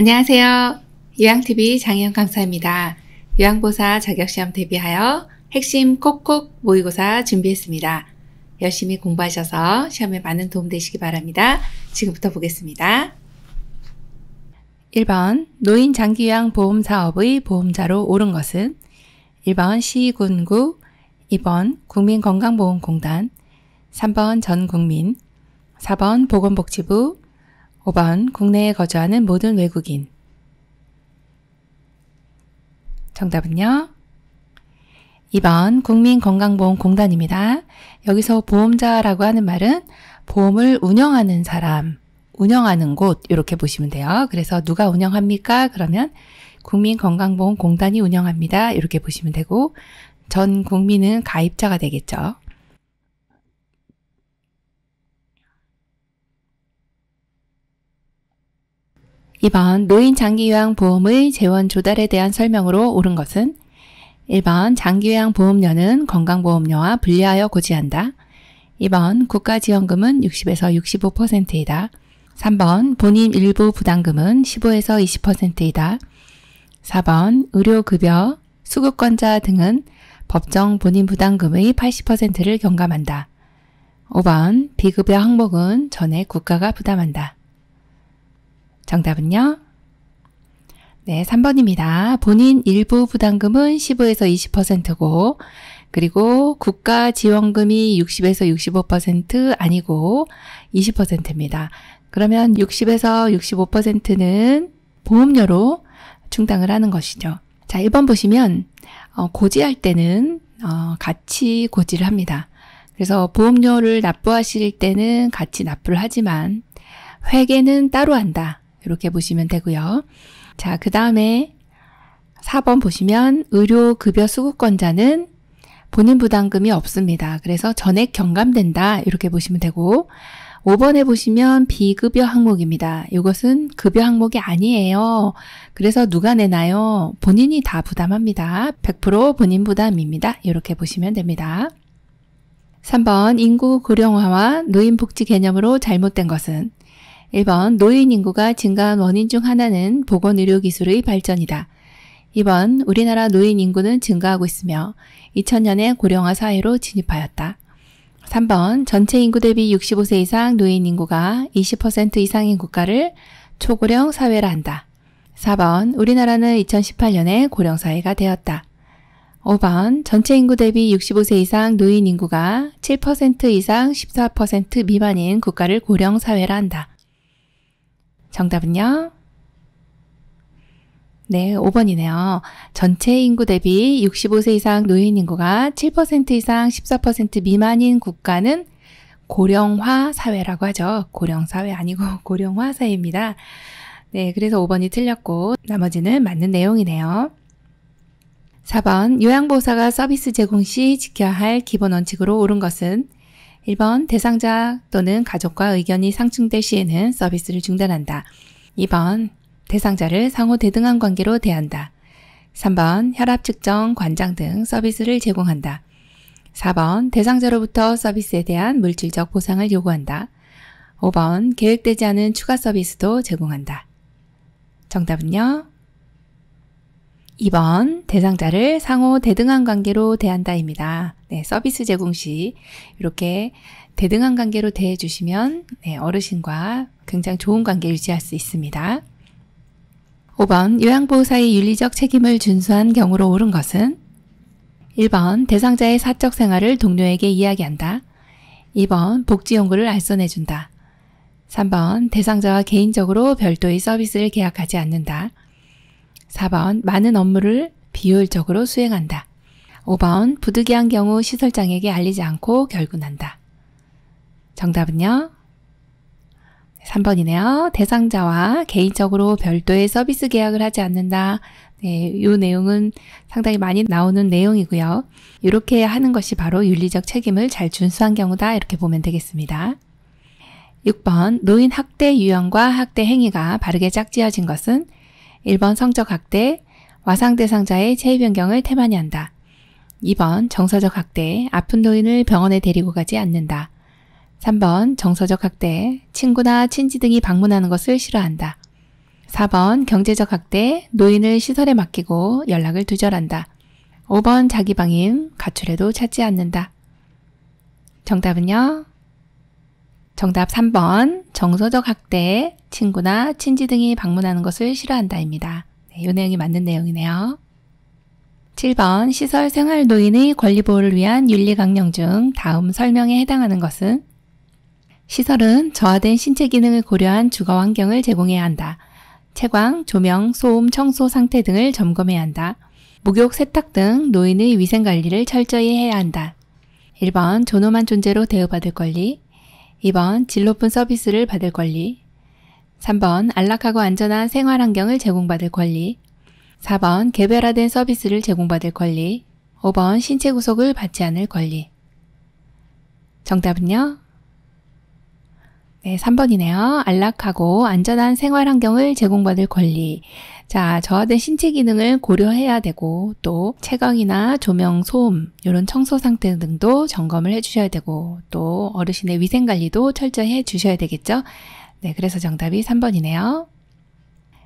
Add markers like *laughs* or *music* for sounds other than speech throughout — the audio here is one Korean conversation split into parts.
안녕하세요. 유양 t v 장혜영 강사입니다. 유양고사 자격시험 대비하여 핵심 콕콕 모의고사 준비했습니다. 열심히 공부하셔서 시험에 많은 도움 되시기 바랍니다. 지금부터 보겠습니다. 1번 노인 장기유양 보험 사업의 보험자로 오른 것은 1번 시군구 2번 국민건강보험공단 3번 전국민 4번 보건복지부 5번 국내에 거주하는 모든 외국인 정답은요. 2번 국민건강보험공단입니다. 여기서 보험자라고 하는 말은 보험을 운영하는 사람, 운영하는 곳 이렇게 보시면 돼요. 그래서 누가 운영합니까? 그러면 국민건강보험공단이 운영합니다. 이렇게 보시면 되고 전 국민은 가입자가 되겠죠. 2번 노인 장기요양 보험의 재원 조달에 대한 설명으로 옳은 것은 1번 장기요양 보험료는 건강보험료와 분리하여 고지한다. 2번 국가지원금은 60에서 65%이다. 3번 본인 일부 부담금은 15에서 20%이다. 4번 의료급여, 수급권자 등은 법정 본인 부담금의 80%를 경감한다. 5번 비급여 항목은 전액 국가가 부담한다. 정답은요? 네, 3번입니다. 본인 일부 부담금은 15에서 20%고, 그리고 국가 지원금이 60에서 65% 아니고 20%입니다. 그러면 60에서 65%는 보험료로 충당을 하는 것이죠. 자, 1번 보시면, 어, 고지할 때는, 어, 같이 고지를 합니다. 그래서 보험료를 납부하실 때는 같이 납부를 하지만, 회계는 따로 한다. 이렇게 보시면 되고요. 자, 그 다음에 4번 보시면 의료급여 수급권자는 본인 부담금이 없습니다. 그래서 전액 경감된다 이렇게 보시면 되고 5번에 보시면 비급여 항목입니다. 이것은 급여 항목이 아니에요. 그래서 누가 내나요? 본인이 다 부담합니다. 100% 본인 부담입니다. 이렇게 보시면 됩니다. 3번 인구 고령화와 노인복지 개념으로 잘못된 것은 1번 노인 인구가 증가한 원인 중 하나는 보건의료 기술의 발전이다. 2번 우리나라 노인 인구는 증가하고 있으며 2000년에 고령화 사회로 진입하였다. 3번 전체 인구 대비 65세 이상 노인 인구가 20% 이상인 국가를 초고령 사회라 한다. 4번 우리나라는 2018년에 고령 사회가 되었다. 5번 전체 인구 대비 65세 이상 노인 인구가 7% 이상 14% 미만인 국가를 고령 사회라 한다. 정답은요? 네, 5번이네요. 전체 인구 대비 65세 이상 노인 인구가 7% 이상 14% 미만인 국가는 고령화 사회라고 하죠. 고령 사회 아니고 *laughs* 고령화 사회입니다. 네, 그래서 5번이 틀렸고 나머지는 맞는 내용이네요. 4번 요양보호사가 서비스 제공 시 지켜야 할 기본 원칙으로 옳은 것은 1번 대상자 또는 가족과 의견이 상충될 시에는 서비스를 중단한다. 2번 대상자를 상호 대등한 관계로 대한다. 3번 혈압 측정, 관장 등 서비스를 제공한다. 4번 대상자로부터 서비스에 대한 물질적 보상을 요구한다. 5번 계획되지 않은 추가 서비스도 제공한다. 정답은요? 2번 대상자를 상호 대등한 관계로 대한다입니다. 네, 서비스 제공 시 이렇게 대등한 관계로 대해 주시면 네, 어르신과 굉장히 좋은 관계 유지할 수 있습니다. 5번 요양보호사의 윤리적 책임을 준수한 경우로 옳은 것은 1번 대상자의 사적 생활을 동료에게 이야기한다. 2번 복지 연구를 알선해준다. 3번 대상자와 개인적으로 별도의 서비스를 계약하지 않는다. 4번 많은 업무를 비효율적으로 수행한다. 5번 부득이한 경우 시설장에게 알리지 않고 결근한다. 정답은요? 3번이네요. 대상자와 개인적으로 별도의 서비스 계약을 하지 않는다. 네, 이 내용은 상당히 많이 나오는 내용이고요. 이렇게 하는 것이 바로 윤리적 책임을 잘 준수한 경우다. 이렇게 보면 되겠습니다. 6번 노인 학대 유형과 학대 행위가 바르게 짝지어진 것은 1번 성적 확대 와상대 상자의 체위 변경을 태만히 한다. 2번 정서적 확대 아픈 노인을 병원에 데리고 가지 않는다. 3번 정서적 확대 친구나 친지 등이 방문하는 것을 싫어한다. 4번 경제적 확대 노인을 시설에 맡기고 연락을 두절한다. 5번 자기방임, 가출해도 찾지 않는다. 정답은요? 정답 3번 정서적 학대, 친구나 친지 등이 방문하는 것을 싫어한다입니다. 네, 이 내용이 맞는 내용이네요. 7번 시설 생활 노인의 권리 보호를 위한 윤리 강령 중 다음 설명에 해당하는 것은 시설은 저하된 신체 기능을 고려한 주거 환경을 제공해야 한다. 채광, 조명, 소음, 청소 상태 등을 점검해야 한다. 목욕, 세탁 등 노인의 위생 관리를 철저히 해야 한다. 1번 존엄한 존재로 대우받을 권리 2번 질 높은 서비스를 받을 권리 3번 안락하고 안전한 생활 환경을 제공받을 권리 4번 개별화된 서비스를 제공받을 권리 5번 신체 구속을 받지 않을 권리 정답은요? 네, 3번이네요. 안락하고 안전한 생활 환경을 제공받을 권리 자, 저하된 신체 기능을 고려해야 되고 또 채광이나 조명, 소음, 이런 청소 상태 등도 점검을 해주셔야 되고 또 어르신의 위생 관리도 철저히 해주셔야 되겠죠? 네, 그래서 정답이 3번이네요.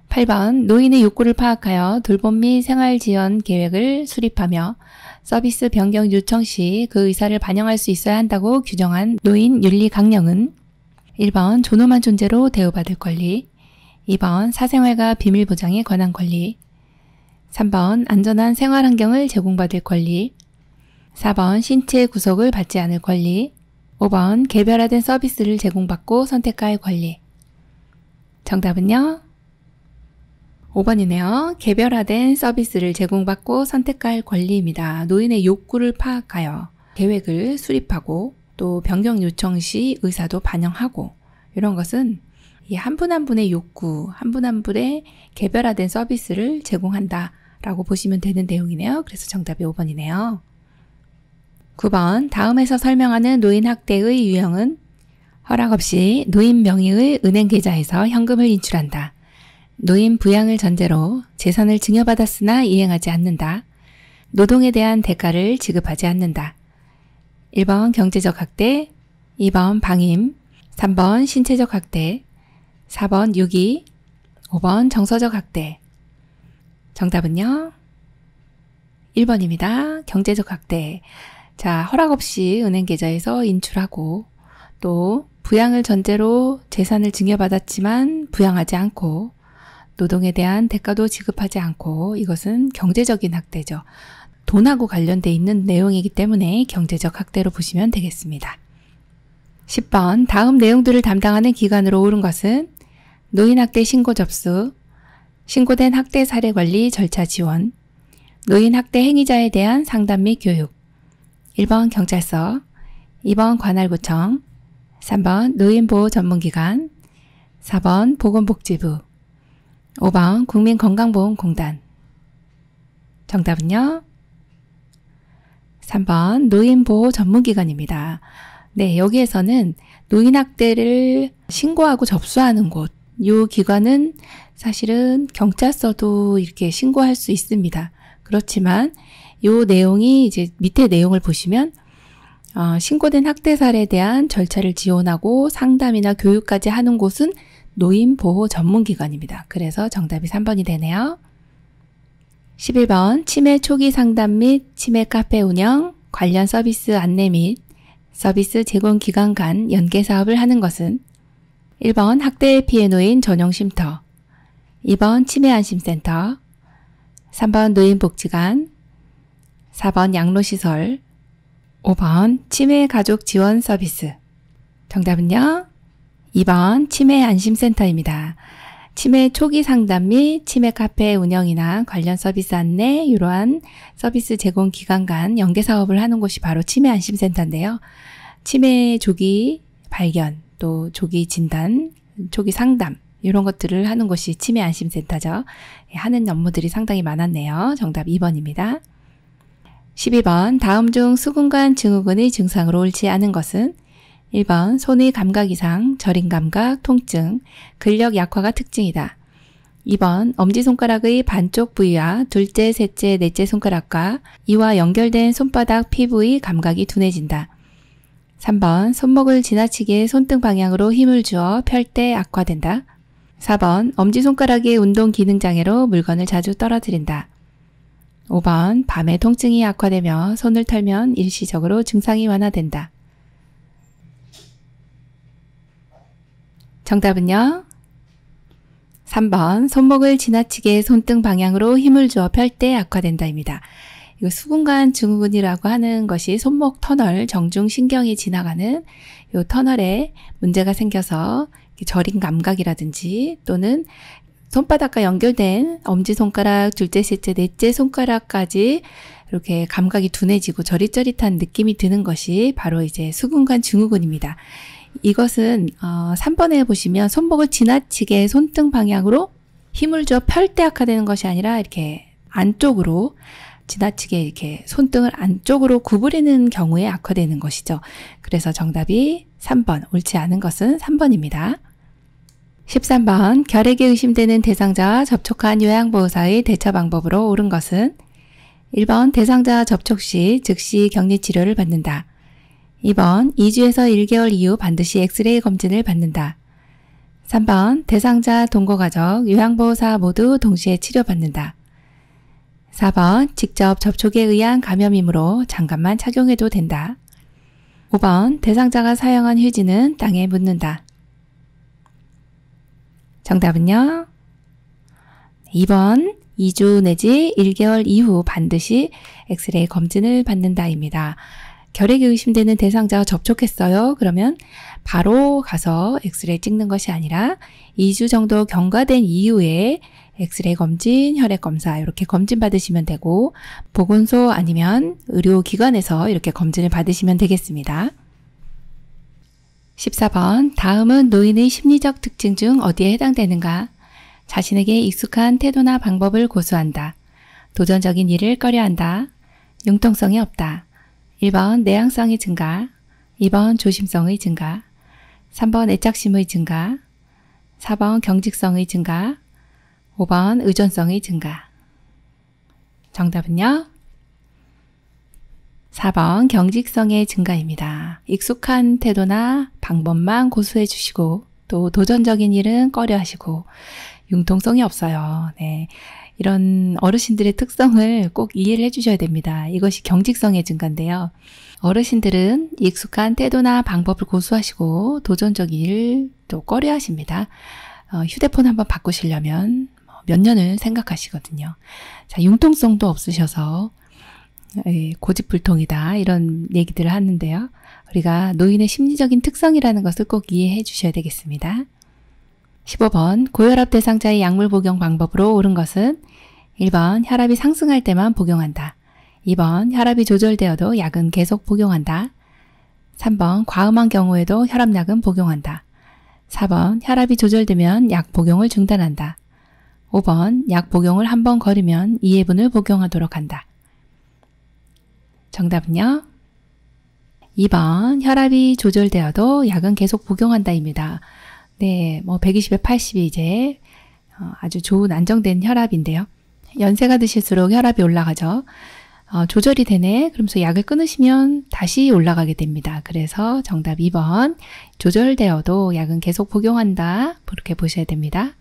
8번 노인의 욕구를 파악하여 돌봄 및 생활 지원 계획을 수립하며 서비스 변경 요청 시 그 의사를 반영할 수 있어야 한다고 규정한 노인 윤리 강령은 1번 존엄한 존재로 대우받을 권리 2번 사생활과 비밀 보장에 관한 권리 3번 안전한 생활 환경을 제공받을 권리 4번 신체 구속을 받지 않을 권리 5번 개별화된 서비스를 제공받고 선택할 권리 정답은요? 5번이네요. 개별화된 서비스를 제공받고 선택할 권리입니다. 노인의 욕구를 파악하여 계획을 수립하고 또 변경 요청 시 의사도 반영하고 이런 것은 이한분한 분의 욕구, 한 분 한 분의 개별화된 서비스를 제공한다 라고 보시면 되는 내용이네요. 그래서 정답이 5번이네요. 9번 다음에서 설명하는 노인학대의 유형은 허락 없이 노인 명의의 은행 계좌에서 현금을 인출한다. 노인 부양을 전제로 재산을 증여받았으나 이행하지 않는다. 노동에 대한 대가를 지급하지 않는다. 1번 경제적 학대, 2번 방임, 3번 신체적 학대, 4번 유기, 5번 정서적 학대. 정답은요? 1번입니다. 경제적 학대. 자, 허락 없이 은행 계좌에서 인출하고 또 부양을 전제로 재산을 증여받았지만 부양하지 않고 노동에 대한 대가도 지급하지 않고 이것은 경제적인 학대죠. 돈하고 관련돼 있는 내용이기 때문에 경제적 학대로 보시면 되겠습니다. 10번 다음 내용들을 담당하는 기관으로 옳은 것은 노인학대 신고 접수, 신고된 학대 사례 관리 절차 지원, 노인학대 행위자에 대한 상담 및 교육, 1번 경찰서, 2번 관할구청, 3번 노인보호 전문기관, 4번 보건복지부, 5번 국민건강보험공단. 정답은요? 3번 노인보호 전문기관입니다. 네, 여기에서는 노인학대를 신고하고 접수하는 곳, 이 기관은 사실은 경찰서도 이렇게 신고할 수 있습니다. 그렇지만 요 내용이 이제 밑에 내용을 보시면 어, 신고된 학대 사례에 대한 절차를 지원하고 상담이나 교육까지 하는 곳은 노인 보호 전문 기관입니다. 그래서 정답이 3번이 되네요. 11번 치매 초기 상담 및 치매 카페 운영 관련 서비스 안내 및 서비스 제공 기관 간 연계 사업을 하는 것은 1번 학대 의 피해 노인 전용 쉼터 2번 치매 안심센터 3번 노인복지관 4번 양로시설 5번 치매 가족 지원 서비스 정답은요? 2번 치매 안심센터입니다. 치매 초기 상담 및 치매 카페 운영이나 관련 서비스 안내, 이러한 서비스 제공 기관간 연계 사업을 하는 곳이 바로 치매 안심센터인데요. 치매 조기 발견, 또 조기 진단, 조기 상담 이런 것들을 하는 곳이 치매 안심센터죠. 예, 하는 업무들이 상당히 많았네요. 정답 2번입니다. 12번 다음 중 수군관 증후군의 증상으로 옳지 않은 것은 1번 손의 감각 이상, 저린 감각, 통증, 근력 약화가 특징이다. 2번 엄지손가락의 반쪽 부위와 둘째, 셋째, 넷째 손가락과 이와 연결된 손바닥 피부의 감각이 둔해진다. 3번 손목을 지나치게 손등 방향으로 힘을 주어 펼 때 악화된다. 4번 엄지손가락의 운동 기능 장애로 물건을 자주 떨어뜨린다. 5번 밤에 통증이 악화되며 손을 털면 일시적으로 증상이 완화된다. 정답은요? 3번 손목을 지나치게 손등 방향으로 힘을 주어 펼 때 악화된다입니다. 이 수분관 증후군이라고 하는 것이 손목 터널 정중 신경이 지나가는 이 터널에 문제가 생겨서 저린 감각이라든지 또는 손바닥과 연결된 엄지손가락, 둘째, 셋째, 넷째 손가락까지 이렇게 감각이 둔해지고 저릿저릿한 느낌이 드는 것이 바로 이제 수분관 증후군입니다. 이것은 어, 3번에 보시면 손목을 지나치게 손등 방향으로 힘을 줘 펼 때 악화되는 것이 아니라 이렇게 안쪽으로 지나치게 이렇게 손등을 안쪽으로 구부리는 경우에 악화되는 것이죠. 그래서 정답이 3번, 옳지 않은 것은 3번입니다. 13번, 결핵이 의심되는 대상자와 접촉한 요양보호사의 대처 방법으로 옳은 것은 1번, 대상자 와 접촉 시 즉시 격리 치료를 받는다. 2번, 2주에서 1개월 이후 반드시 엑스레이 검진을 받는다. 3번, 대상자 동거가족, 요양보호사 모두 동시에 치료받는다. 4번 직접 접촉에 의한 감염이므로 장갑만 착용해도 된다. 5번 대상자가 사용한 휴지는 땅에 묻는다. 정답은요? 2번 2주 내지 1개월 이후 반드시 엑스레이 검진을 받는다입니다. 결핵이 의심되는 대상자와 접촉했어요. 그러면 바로 가서 엑스레이 찍는 것이 아니라 2주 정도 경과된 이후에 엑스레이 검진, 혈액 검사 이렇게 검진 받으시면 되고 보건소 아니면 의료기관에서 이렇게 검진을 받으시면 되겠습니다. 14번 다음은 노인의 심리적 특징 중 어디에 해당되는가? 자신에게 익숙한 태도나 방법을 고수한다. 도전적인 일을 꺼려한다. 융통성이 없다. 1번 내향성의 증가 2번 조심성의 증가 3번 애착심의 증가 4번 경직성의 증가 5번 의존성의 증가. 정답은요? 4번 경직성의 증가입니다. 익숙한 태도나 방법만 고수해 주시고 또 도전적인 일은 꺼려 하시고 융통성이 없어요. 네. 이런 어르신들의 특성을 꼭 이해를 해주셔야 됩니다. 이것이 경직성의 증가인데요. 어르신들은 익숙한 태도나 방법을 고수하시고 도전적인 일 또 꺼려 하십니다. 어, 휴대폰 한번 바꾸시려면 몇 년을 생각하시거든요. 자, 융통성도 없으셔서 예, 고집불통이다 이런 얘기들을 하는데요. 우리가 노인의 심리적인 특성이라는 것을 꼭 이해해 주셔야 되겠습니다. 15번 고혈압 대상자의 약물 복용 방법으로 옳은 것은 1번 혈압이 상승할 때만 복용한다. 2번 혈압이 조절되어도 약은 계속 복용한다. 3번 과음한 경우에도 혈압약은 복용한다. 4번 혈압이 조절되면 약 복용을 중단한다. 5번 약 복용을 한 번걸으면 2회분을 복용하도록 한다. 정답은요? 2번 혈압이 조절되어도 약은 계속 복용한다입니다. 네, 뭐 120에 80이 이제 어, 아주 좋은 안정된 혈압인데요. 연세가 드실수록 혈압이 올라가죠. 어, 조절이 되네. 그러면서 약을 끊으시면 다시 올라가게 됩니다. 그래서 정답 2번 조절되어도 약은 계속 복용한다. 그렇게 보셔야 됩니다.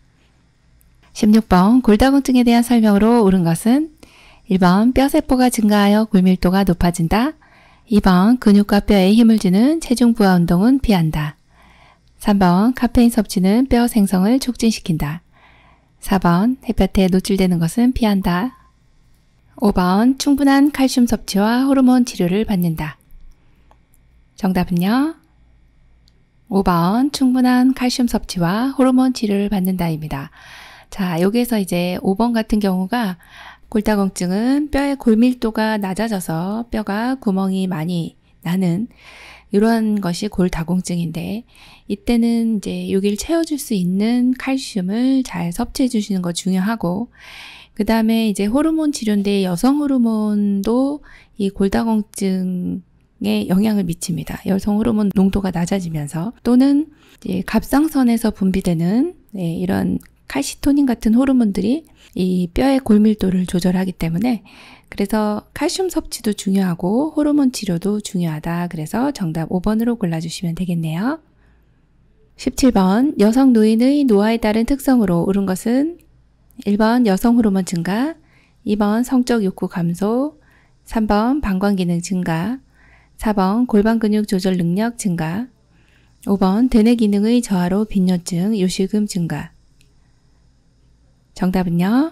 16번 골다공증에 대한 설명으로 옳은 것은 1번 뼈세포가 증가하여 골밀도가 높아진다. 2번 근육과 뼈에 힘을 주는 체중 부하 운동은 피한다. 3번 카페인 섭취는 뼈 생성을 촉진시킨다. 4번 햇볕에 노출되는 것은 피한다. 5번 충분한 칼슘 섭취와 호르몬 치료를 받는다. 정답은요. 5번 충분한 칼슘 섭취와 호르몬 치료를 받는다입니다. 자, 여기에서 이제 5번 같은 경우가 골다공증은 뼈의 골밀도가 낮아져서 뼈가 구멍이 많이 나는 이런 것이 골다공증인데 이때는 이제 여기를 채워줄 수 있는 칼슘을 잘 섭취해 주시는 거 중요하고 그 다음에 이제 호르몬 치료인데 여성 호르몬도 이 골다공증 에 영향을 미칩니다. 여성 호르몬 농도가 낮아지면서 또는 이제 갑상선에서 분비되는 네, 이런 칼시토닌 같은 호르몬들이 이 뼈의 골밀도를 조절하기 때문에 그래서 칼슘 섭취도 중요하고 호르몬 치료도 중요하다. 그래서 정답 5번으로 골라주시면 되겠네요. 17번 여성 노인의 노화에 따른 특성으로 옳은 것은 1번 여성 호르몬 증가, 2번 성적 욕구 감소, 3번 방광 기능 증가, 4번 골반 근육 조절 능력 증가, 5번 대뇌 기능의 저하로 빈혈증, 요실금 증가, 정답은요.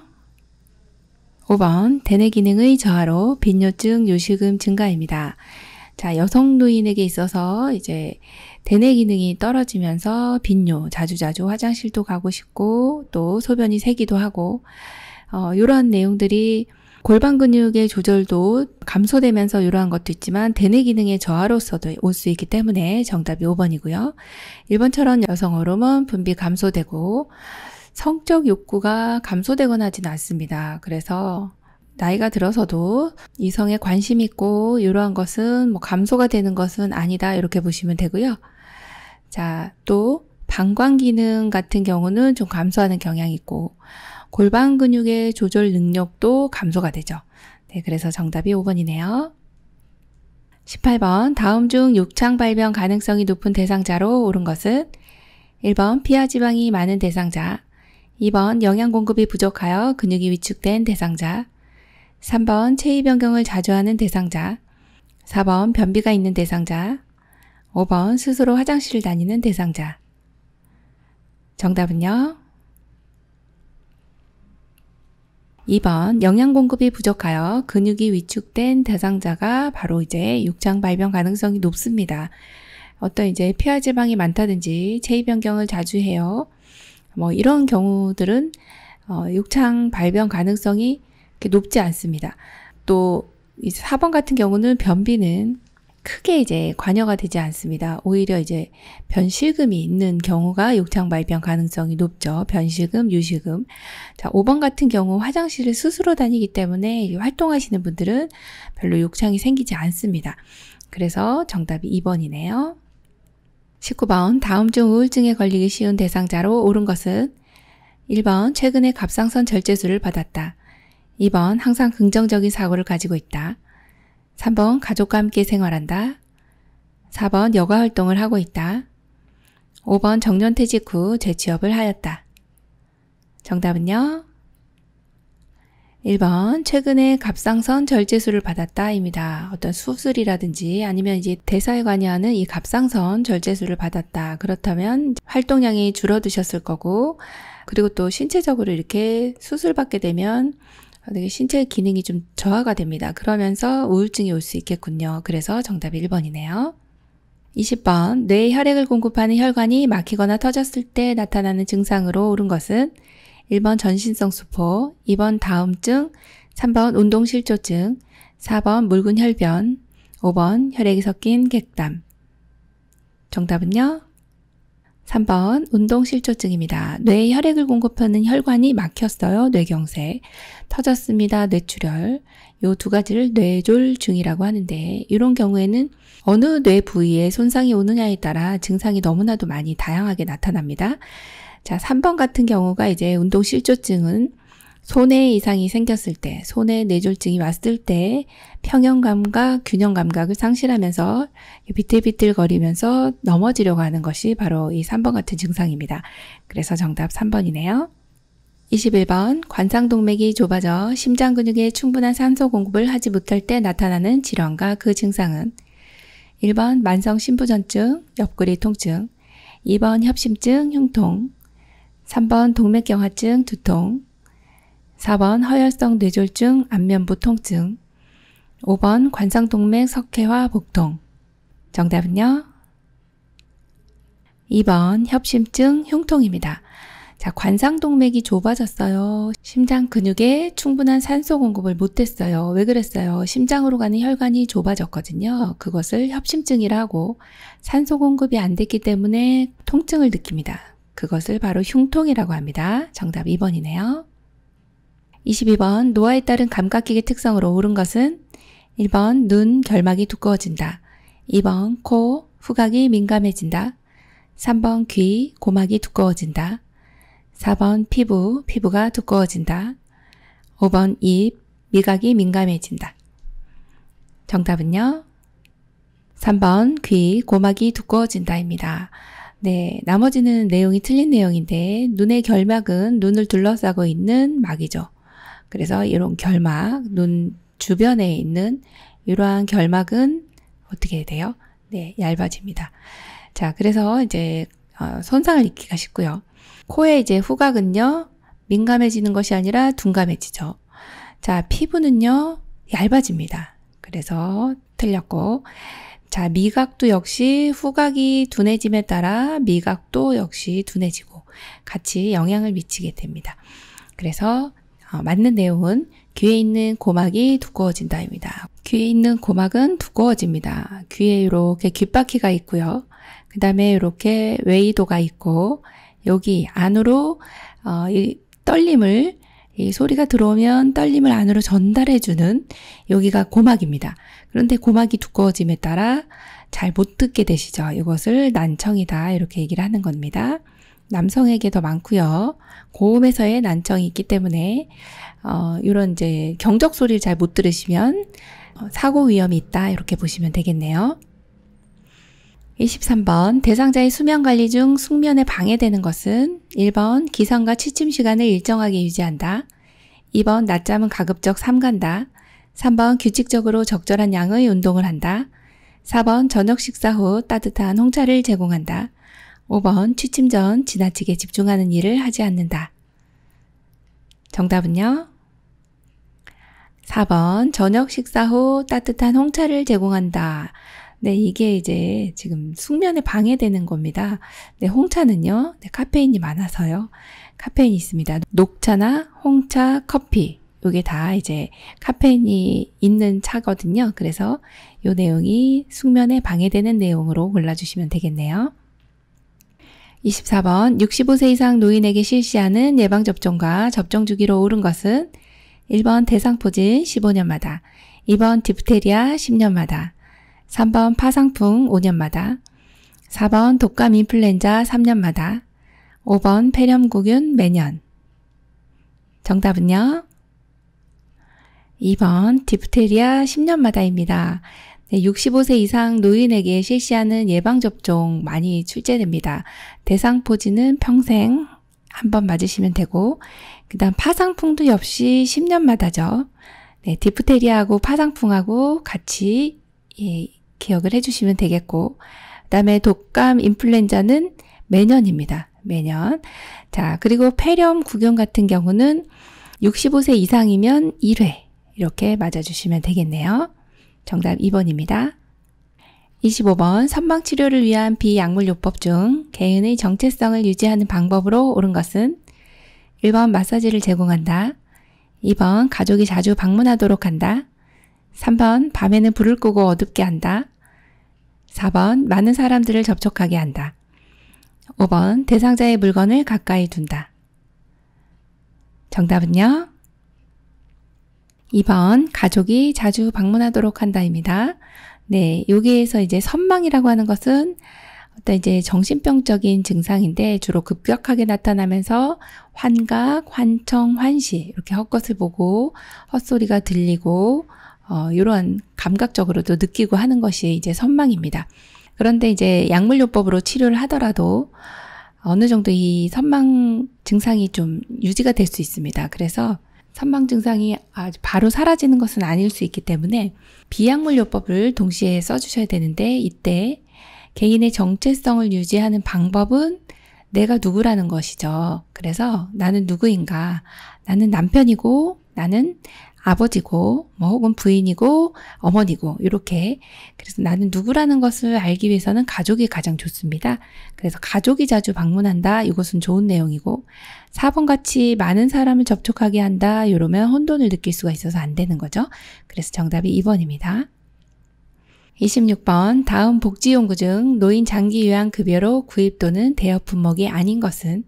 5번 대뇌 기능의 저하로 빈뇨증, 요식음 증가입니다. 자, 여성 노인에게 있어서 이제 대뇌 기능이 떨어지면서 빈뇨, 자주자주 화장실도 가고 싶고 또 소변이 새기도 하고 어, 이런 내용들이 골반 근육의 조절도 감소되면서 이러한 것도 있지만 대뇌 기능의 저하로서도 올 수 있기 때문에 정답이 5번이고요. 1번처럼 여성 호르몬 분비 감소되고 성적 욕구가 감소되거나 하진 않습니다. 그래서 나이가 들어서도 이성에 관심 있고 이러한 것은 뭐 감소가 되는 것은 아니다 이렇게 보시면 되고요. 자, 또 방광 기능 같은 경우는 좀 감소하는 경향이 있고 골반 근육의 조절 능력도 감소가 되죠. 네, 그래서 정답이 5번이네요. 18번 다음 중 욕창 발병 가능성이 높은 대상자로 오른 것은 1번 피하 지방이 많은 대상자, 2번 영양 공급이 부족하여 근육이 위축된 대상자 3번 체위 변경을 자주 하는 대상자 4번 변비가 있는 대상자 5번 스스로 화장실을 다니는 대상자 정답은요? 2번 영양 공급이 부족하여 근육이 위축된 대상자가 바로 이제 육장 발병 가능성이 높습니다. 어떤 이제 피하 지방이 많다든지 체위 변경을 자주 해요. 뭐 이런 경우들은 어, 욕창 발병 가능성이 높지 않습니다. 또 4번 같은 경우는 변비는 크게 이제 관여가 되지 않습니다. 오히려 이제 변실금이 있는 경우가 욕창 발병 가능성이 높죠. 변실금, 유실금. 자, 5번 같은 경우 화장실을 스스로 다니기 때문에 활동하시는 분들은 별로 욕창이 생기지 않습니다. 그래서 정답이 2번이네요. 19번 다음 중 우울증에 걸리기 쉬운 대상자로 옳은 것은 1번 최근에 갑상선 절제술을 받았다. 2번 항상 긍정적인 사고를 가지고 있다. 3번 가족과 함께 생활한다. 4번 여가 활동을 하고 있다. 5번 정년퇴직 후 재취업을 하였다. 정답은요? 1번 최근에 갑상선 절제술을 받았다입니다. 어떤 수술이라든지 아니면 이제 대사에 관여하는 이 갑상선 절제술을 받았다. 그렇다면 활동량이 줄어드셨을 거고 그리고 또 신체적으로 이렇게 수술받게 되면 신체 기능이 좀 저하가 됩니다. 그러면서 우울증이 올 수 있겠군요. 그래서 정답이 1번이네요. 20번 뇌 혈액을 공급하는 혈관이 막히거나 터졌을 때 나타나는 증상으로 옳은 것은 1번 전신성 수포, 2번 다음증, 3번 운동실조증, 4번 묽은 혈변, 5번 혈액이 섞인 객담. 정답은요? 3번 운동실조증입니다. 뇌에 혈액을 공급하는 혈관이 막혔어요. 뇌경색. 터졌습니다. 뇌출혈. 요 두 가지를 뇌졸중이라고 하는데 이런 경우에는 어느 뇌 부위에 손상이 오느냐에 따라 증상이 너무나도 많이 다양하게 나타납니다. 자, 3번 같은 경우가 이제 운동 실조증은 손에 이상이 생겼을 때, 손에 뇌졸증이 왔을 때 평형감과 균형감각을 상실하면서 비틀비틀거리면서 넘어지려고 하는 것이 바로 이 3번 같은 증상입니다. 그래서 정답 3번이네요. 21번 관상동맥이 좁아져 심장 근육에 충분한 산소 공급을 하지 못할 때 나타나는 질환과 그 증상은 1번 만성 심부전증 옆구리 통증, 2번 협심증, 흉통, 3번 동맥경화증 두통 4번 허혈성 뇌졸중 안면부 통증 5번 관상동맥 석회화 복통 정답은요? 2번 협심증 흉통입니다. 자, 관상동맥이 좁아졌어요. 심장 근육에 충분한 산소 공급을 못했어요. 왜 그랬어요? 심장으로 가는 혈관이 좁아졌거든요. 그것을 협심증이라고 산소 공급이 안 됐기 때문에 통증을 느낍니다. 그것을 바로 흉통이라고 합니다. 정답 2번이네요. 22번 노화에 따른 감각기계 특성으로 옳은 것은 1번 눈 결막이 두꺼워진다. 2번 코 후각이 민감해진다. 3번 귀 고막이 두꺼워진다. 4번 피부 피부가 두꺼워진다. 5번 입 미각이 민감해진다. 정답은요? 3번 귀 고막이 두꺼워진다입니다. 네, 나머지는 내용이 틀린 내용인데 눈의 결막은 눈을 둘러싸고 있는 막이죠. 그래서 이런 결막, 눈 주변에 있는 이러한 결막은 어떻게 돼요? 네, 얇아집니다. 자, 그래서 이제 어, 손상을 입기가 쉽고요. 코의 이제 후각은요, 민감해지는 것이 아니라 둔감해지죠. 자, 피부는요, 얇아집니다. 그래서 틀렸고, 자, 미각도 역시 후각이 둔해짐에 따라 미각도 역시 둔해지고 같이 영향을 미치게 됩니다. 그래서 어, 맞는 내용은 귀에 있는 고막이 두꺼워진다입니다. 귀에 있는 고막은 두꺼워집니다. 귀에 이렇게 귓바퀴가 있고요. 그 다음에 이렇게 외이도가 있고 여기 안으로 어, 이 떨림을 이 소리가 들어오면 떨림을 안으로 전달해주는 여기가 고막입니다. 그런데 고막이 두꺼워짐에 따라 잘 못 듣게 되시죠. 이것을 난청이다 이렇게 얘기를 하는 겁니다. 남성에게 더 많고요. 고음에서의 난청이 있기 때문에 어, 이런 이제 경적 소리를 잘 못 들으시면 어, 사고 위험이 있다 이렇게 보시면 되겠네요. 23번 대상자의 수면 관리 중 숙면에 방해되는 것은 1번 기상과 취침 시간을 일정하게 유지한다. 2번 낮잠은 가급적 삼간다. 3번 규칙적으로 적절한 양의 운동을 한다. 4번 저녁 식사 후 따뜻한 홍차를 제공한다. 5번 취침 전 지나치게 집중하는 일을 하지 않는다. 정답은요? 4번 저녁 식사 후 따뜻한 홍차를 제공한다. 네, 이게 이제 지금 숙면에 방해되는 겁니다. 네, 홍차는요. 네, 카페인이 많아서요. 카페인이 있습니다. 녹차나 홍차, 커피 요게 다 이제 카페인이 있는 차거든요. 그래서 요 내용이 숙면에 방해되는 내용으로 골라주시면 되겠네요. 24번 65세 이상 노인에게 실시하는 예방접종과 접종 주기로 오른 것은 1번 대상포진 15년마다 2번 디프테리아 10년마다 3번 파상풍 5년마다 4번 독감 인플루엔자 3년마다 5번 폐렴구균 매년 정답은요? 2번 디프테리아 10년마다입니다. 65세 이상 노인에게 실시하는 예방접종 많이 출제됩니다. 대상 포진은 평생 한 번 맞으시면 되고 그 다음 파상풍도 역시 10년마다죠. 네, 디프테리아하고 파상풍하고 같이 예, 기억을 해주시면 되겠고 그 다음에 독감 인플루엔자는 매년입니다. 매년. 자, 그리고 폐렴 구경 같은 경우는 65세 이상이면 1회, 이렇게 맞아주시면 되겠네요. 정답 2번입니다. 25번 선망치료를 위한 비약물요법 중 개인의 정체성을 유지하는 방법으로 옳은 것은 1번 마사지를 제공한다. 2번 가족이 자주 방문하도록 한다. 3번 밤에는 불을 끄고 어둡게 한다. 4번 많은 사람들을 접촉하게 한다. 5번 대상자의 물건을 가까이 둔다. 정답은요? 2번 가족이 자주 방문하도록 한다입니다. 네, 여기에서 이제 선망이라고 하는 것은 어떤 이제 정신병적인 증상인데 주로 급격하게 나타나면서 환각, 환청, 환시 이렇게 헛것을 보고 헛소리가 들리고 어, 이런 감각적으로도 느끼고 하는 것이 이제 선망입니다. 그런데 이제 약물요법으로 치료를 하더라도 어느 정도 이 선망 증상이 좀 유지가 될 수 있습니다. 그래서 선망 증상이 바로 사라지는 것은 아닐 수 있기 때문에 비약물 요법을 동시에 써주셔야 되는데 이때 개인의 정체성을 유지하는 방법은 내가 누구라는 것이죠. 그래서 나는 누구인가? 나는 남편이고 나는 아버지고 뭐 혹은 부인이고 어머니고 이렇게 그래서 나는 누구라는 것을 알기 위해서는 가족이 가장 좋습니다. 그래서 가족이 자주 방문한다 이것은 좋은 내용이고 4번 같이 많은 사람을 접촉하게 한다 이러면 혼돈을 느낄 수가 있어서 안 되는 거죠. 그래서 정답이 2번입니다. 26번 다음 복지연구중 노인 장기 요양 급여로 구입 또는 대여 품목이 아닌 것은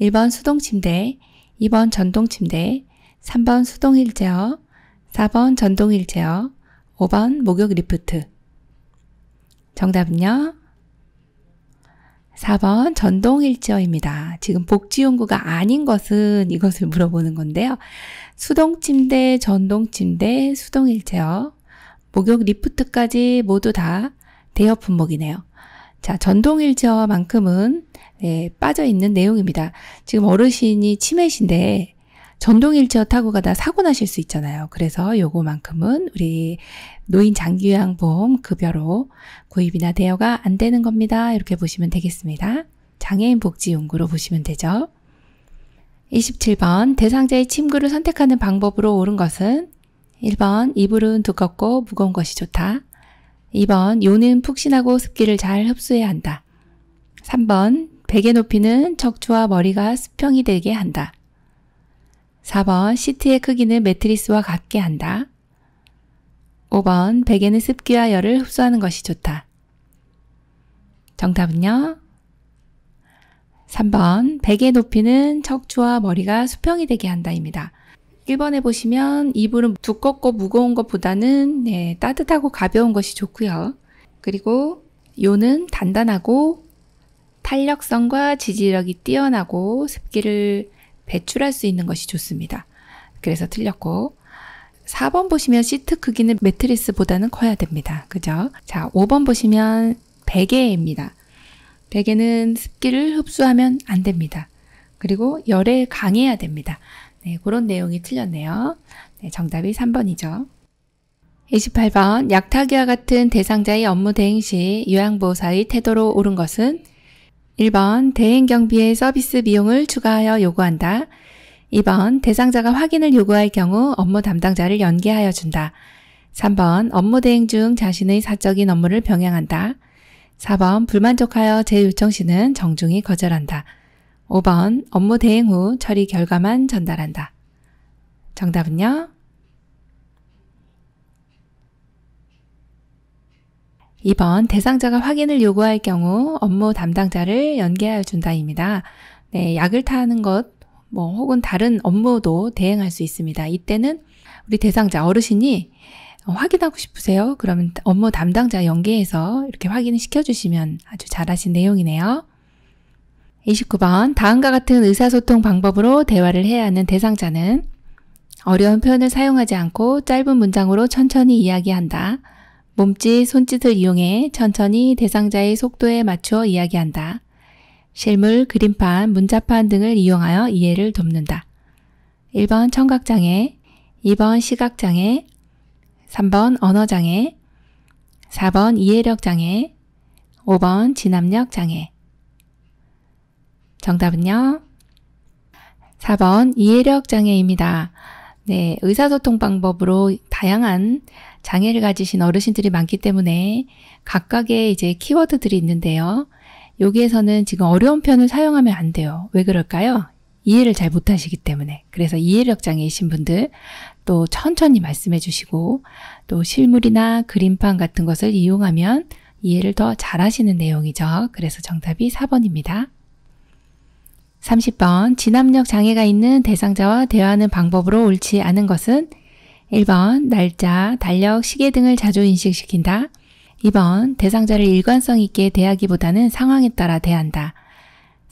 1번 수동 침대, 2번 전동 침대, 3번 수동 일체어 4번 전동 일체어 5번 목욕 리프트. 정답은요? 4번 전동 일체어입니다 지금 복지 용구가 아닌 것은 이것을 물어보는 건데요. 수동 침대, 전동 침대, 수동 일체어 목욕 리프트까지 모두 다 대여 품목이네요. 자, 전동 일체어만큼은 예, 빠져 있는 내용입니다. 지금 어르신이 치매신데 전동일체어 타고 가다 사고 나실 수 있잖아요. 그래서 요거만큼은 우리 노인 장기요양보험 급여로 구입이나 대여가 안 되는 겁니다. 이렇게 보시면 되겠습니다. 장애인 복지 연구로 보시면 되죠. 27번 대상자의 침구를 선택하는 방법으로 옳은 것은 1번 이불은 두껍고 무거운 것이 좋다. 2번 요는 푹신하고 습기를 잘 흡수해야 한다. 3번 베개 높이는 척추와 머리가 수평이 되게 한다. 4번 시트의 크기는 매트리스와 같게 한다. 5번 베개는 습기와 열을 흡수하는 것이 좋다. 정답은요? 3번 베개 높이는 척추와 머리가 수평이 되게 한다입니다. 1번에 보시면 이불은 두껍고 무거운 것보다는 네, 따뜻하고 가벼운 것이 좋고요. 그리고 요는 단단하고 탄력성과 지지력이 뛰어나고 습기를 배출할 수 있는 것이 좋습니다. 그래서 틀렸고 4번 보시면 시트 크기는 매트리스보다는 커야 됩니다. 그죠? 자, 5번 보시면 베개입니다. 베개는 습기를 흡수하면 안 됩니다. 그리고 열에 강해야 됩니다. 네, 그런 내용이 틀렸네요. 네, 정답이 3번이죠. 28번 약타기와 같은 대상자의 업무 대행 시 요양보호사의 태도로 옳은 것은 1번 대행 경비의 서비스 비용을 추가하여 요구한다. 2번 대상자가 확인을 요구할 경우 업무 담당자를 연계하여 준다. 3번 업무 대행 중 자신의 사적인 업무를 병행한다. 4번 불만족하여 재요청 시는 정중히 거절한다. 5번 업무 대행 후 처리 결과만 전달한다. 정답은요? 2번 대상자가 확인을 요구할 경우 업무 담당자를 연계하여 준다입니다. 네, 약을 타는 것, 뭐 혹은 다른 업무도 대행할 수 있습니다. 이때는 우리 대상자 어르신이 어, 확인하고 싶으세요? 그러면 업무 담당자 연계해서 이렇게 확인을 시켜주시면 아주 잘하신 내용이네요. 29번 다음과 같은 의사소통 방법으로 대화를 해야 하는 대상자는 어려운 표현을 사용하지 않고 짧은 문장으로 천천히 이야기한다. 몸짓, 손짓을 이용해 천천히 대상자의 속도에 맞추어 이야기한다. 실물, 그림판, 문자판 등을 이용하여 이해를 돕는다. 1번 청각장애, 2번 시각장애, 3번 언어장애, 4번 이해력장애, 5번 진압력장애. 정답은요? 4번 이해력장애입니다. 네, 의사소통 방법으로 다양한 장애를 가지신 어르신들이 많기 때문에 각각의 이제 키워드들이 있는데요. 여기에서는 지금 어려운 편을 사용하면 안 돼요. 왜 그럴까요? 이해를 잘 못하시기 때문에. 그래서 이해력 장애이신 분들 또 천천히 말씀해 주시고 또 실물이나 그림판 같은 것을 이용하면 이해를 더 잘하시는 내용이죠. 그래서 정답이 4번입니다. 30번 진압력 장애가 있는 대상자와 대화하는 방법으로 옳지 않은 것은 1번 날짜, 달력, 시계 등을 자주 인식시킨다. 2번 대상자를 일관성 있게 대하기보다는 상황에 따라 대한다.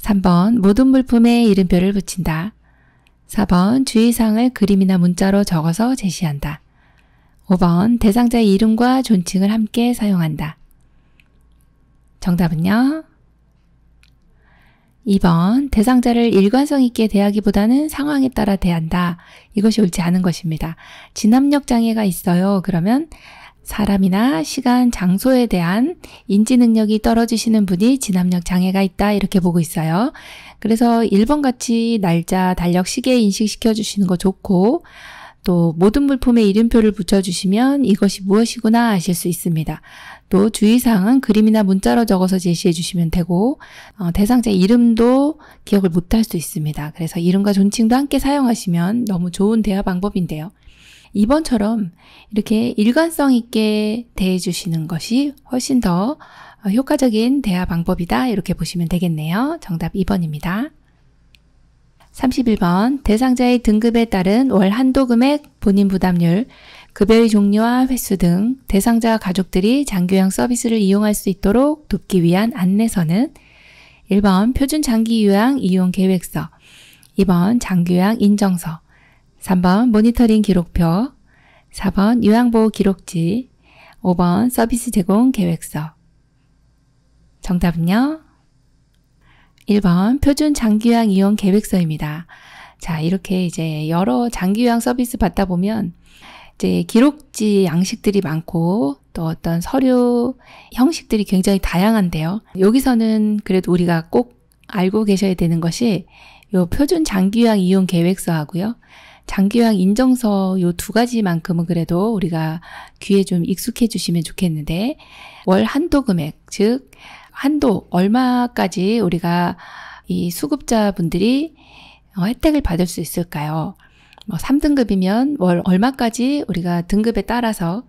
3번 모든 물품에 이름표를 붙인다. 4번 주의사항을 그림이나 문자로 적어서 제시한다. 5번 대상자의 이름과 존칭을 함께 사용한다. 정답은요? 2번 대상자를 일관성 있게 대하기보다는 상황에 따라 대한다. 이것이 옳지 않은 것입니다. 진압력 장애가 있어요. 그러면 사람이나 시간, 장소에 대한 인지 능력이 떨어지시는 분이 진압력 장애가 있다 이렇게 보고 있어요. 그래서 1번 같이 날짜, 달력, 시계 인식시켜 주시는 거 좋고 또 모든 물품에 이름표를 붙여 주시면 이것이 무엇이구나 아실 수 있습니다. 또 주의사항은 그림이나 문자로 적어서 제시해 주시면 되고 어, 대상자 이름도 기억을 못할 수 있습니다. 그래서 이름과 존칭도 함께 사용하시면 너무 좋은 대화 방법인데요. 이번처럼 이렇게 일관성 있게 대해 주시는 것이 훨씬 더 어, 효과적인 대화 방법이다 이렇게 보시면 되겠네요. 정답 2번입니다. 31번 대상자의 등급에 따른 월 한도 금액 본인 부담률 급여의 종류와 횟수 등 대상자 가족들이 장교양 서비스를 이용할 수 있도록 돕기 위한 안내서는 1번 표준 장기 요양 이용 계획서, 2번 장교양 인정서, 3번 모니터링 기록표, 4번 요양보호 기록지, 5번 서비스 제공 계획서. 정답은요? 1번 표준 장기요양 이용 계획서입니다. 자, 이렇게 이제 여러 장기요양 서비스 받다 보면 이제 기록지 양식들이 많고 또 어떤 서류 형식들이 굉장히 다양한데요. 여기서는 그래도 우리가 꼭 알고 계셔야 되는 것이 요 표준 장기요양 이용 계획서하고요. 장기요양 인정서 요 두 가지만큼은 그래도 우리가 귀에 좀 익숙해 주시면 좋겠는데 월 한도 금액 즉 한도 얼마까지 우리가 이 수급자분들이 어, 혜택을 받을 수 있을까요? 뭐 3등급이면 월 얼마까지 우리가 등급에 따라서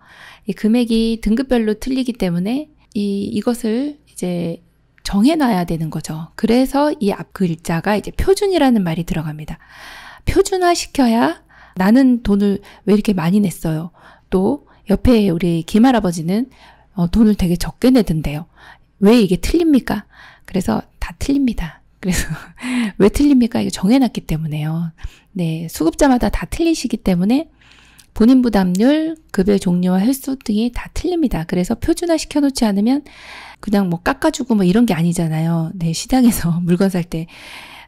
이 금액이 등급별로 틀리기 때문에 이 이것을 이제 정해놔야 되는 거죠. 그래서 이 앞 글자가 이제 표준이라는 말이 들어갑니다. 표준화 시켜야 나는 돈을 왜 이렇게 많이 냈어요. 또 옆에 우리 김할아버지는 어, 돈을 되게 적게 내던데요. 왜 이게 틀립니까? 그래서 다 틀립니다. 그래서 *laughs* 왜 틀립니까? 이거 정해놨기 때문에요. 네, 수급자마다 다 틀리시기 때문에 본인 부담률, 급여 종류와 횟수 등이 다 틀립니다. 그래서 표준화 시켜놓지 않으면 그냥 뭐 깎아주고 뭐 이런 게 아니잖아요. 네, 시장에서 *laughs* 물건 살때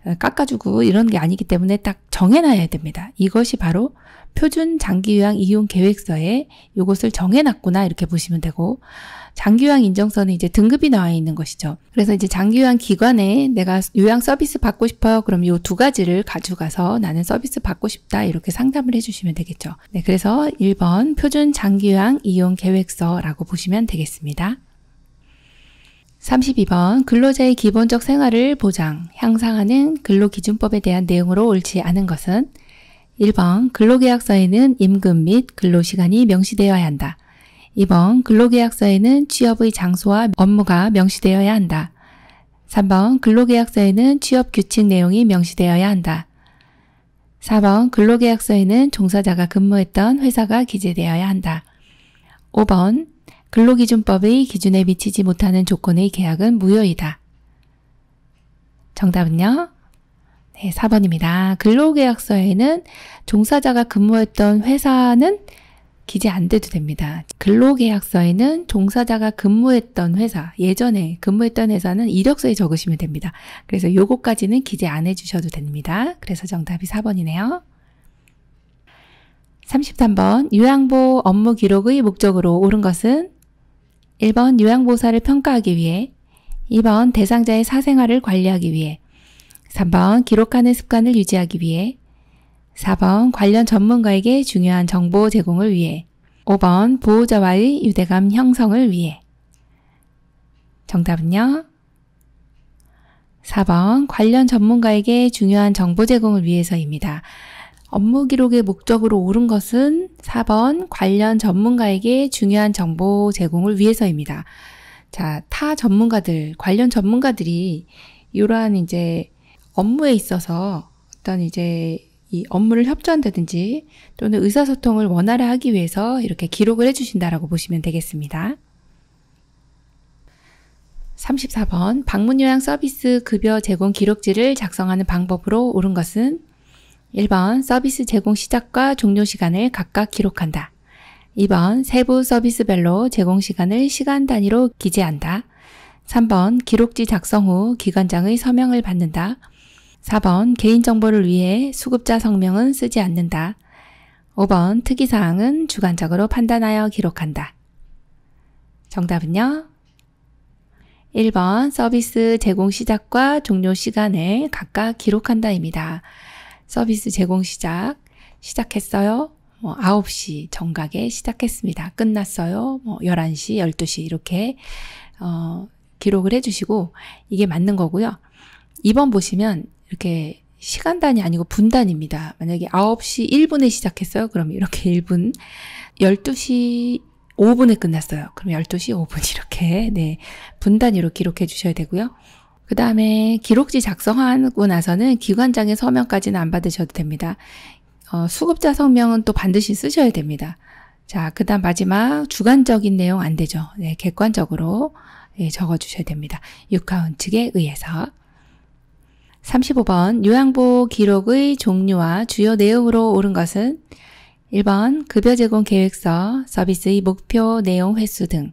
어, 깎아주고 이런 게 아니기 때문에 딱 정해놔야 됩니다. 이것이 바로 표준 장기 요양 이용 계획서에 이것을 정해놨구나 이렇게 보시면 되고 장기요양 인정서는 이제 등급이 나와 있는 것이죠. 그래서 이제 장기요양 기관에 내가 요양 서비스 받고 싶어요. 그럼 요 두 가지를 가져가서 나는 서비스 받고 싶다 이렇게 상담을 해주시면 되겠죠. 네, 그래서 1번 표준 장기요양 이용 계획서라고 보시면 되겠습니다. 32번 근로자의 기본적 생활을 보장, 향상하는 근로기준법에 대한 내용으로 옳지 않은 것은 1번 근로계약서에는 임금 및 근로시간이 명시되어야 한다. 2번 근로계약서에는 취업의 장소와 업무가 명시되어야 한다. 3번 근로계약서에는 취업 규칙 내용이 명시되어야 한다. 4번 근로계약서에는 종사자가 근무했던 회사가 기재되어야 한다. 5번 근로기준법의 기준에 미치지 못하는 조건의 계약은 무효이다. 정답은요? 네, 4번입니다. 근로계약서에는 종사자가 근무했던 회사는 기재 안 돼도 됩니다. 근로계약서에는 종사자가 근무했던 회사, 예전에 근무했던 회사는 이력서에 적으시면 됩니다. 그래서 요거까지는 기재 안 해주셔도 됩니다. 그래서 정답이 4번이네요. 33번 요양보호 업무 기록의 목적으로 옳은 것은 1번 요양보호사를 평가하기 위해 2번 대상자의 사생활을 관리하기 위해 3번 기록하는 습관을 유지하기 위해 4번 관련 전문가에게 중요한 정보 제공을 위해 5번 보호자와의 유대감 형성을 위해 정답은요? 4번 관련 전문가에게 중요한 정보 제공을 위해서입니다. 업무 기록의 목적으로 옳은 것은 4번 관련 전문가에게 중요한 정보 제공을 위해서입니다. 자, 타 전문가들, 관련 전문가들이 이러한 이제 업무에 있어서 어떤 이제 이 업무를 협조한다든지 또는 의사소통을 원활히 하기 위해서 이렇게 기록을 해주신다라고 보시면 되겠습니다. 34번 방문 요양 서비스 급여 제공 기록지를 작성하는 방법으로 옳은 것은 1번 서비스 제공 시작과 종료 시간을 각각 기록한다. 2번 세부 서비스별로 제공 시간을 시간 단위로 기재한다. 3번 기록지 작성 후 기관장의 서명을 받는다. 4번 개인정보를 위해 수급자 성명은 쓰지 않는다. 5번 특이사항은 주관적으로 판단하여 기록한다. 정답은요? 1번 서비스 제공 시작과 종료 시간을 각각 기록한다입니다. 서비스 제공 시작, 시작했어요. 뭐 9시 정각에 시작했습니다. 끝났어요. 뭐 11시, 12시 이렇게 어, 기록을 해주시고 이게 맞는 거고요. 2번 보시면 이렇게 시간 단이 아니고 분단입니다. 만약에 9시 1분에 시작했어요. 그럼 이렇게 1분. 12시 5분에 끝났어요. 그럼 12시 5분 이렇게 네 분단위로 기록해 주셔야 되고요. 그 다음에 기록지 작성하고 나서는 기관장의 서명까지는 안 받으셔도 됩니다. 어, 수급자 성명은 또 반드시 쓰셔야 됩니다. 자, 그 다음 마지막 주관적인 내용 안 되죠. 네, 객관적으로 네, 적어주셔야 됩니다. 육하원 측에 의해서. 35번 요양보호 기록의 종류와 주요 내용으로 옳은 것은 1번 급여 제공 계획서, 서비스의 목표 내용 횟수 등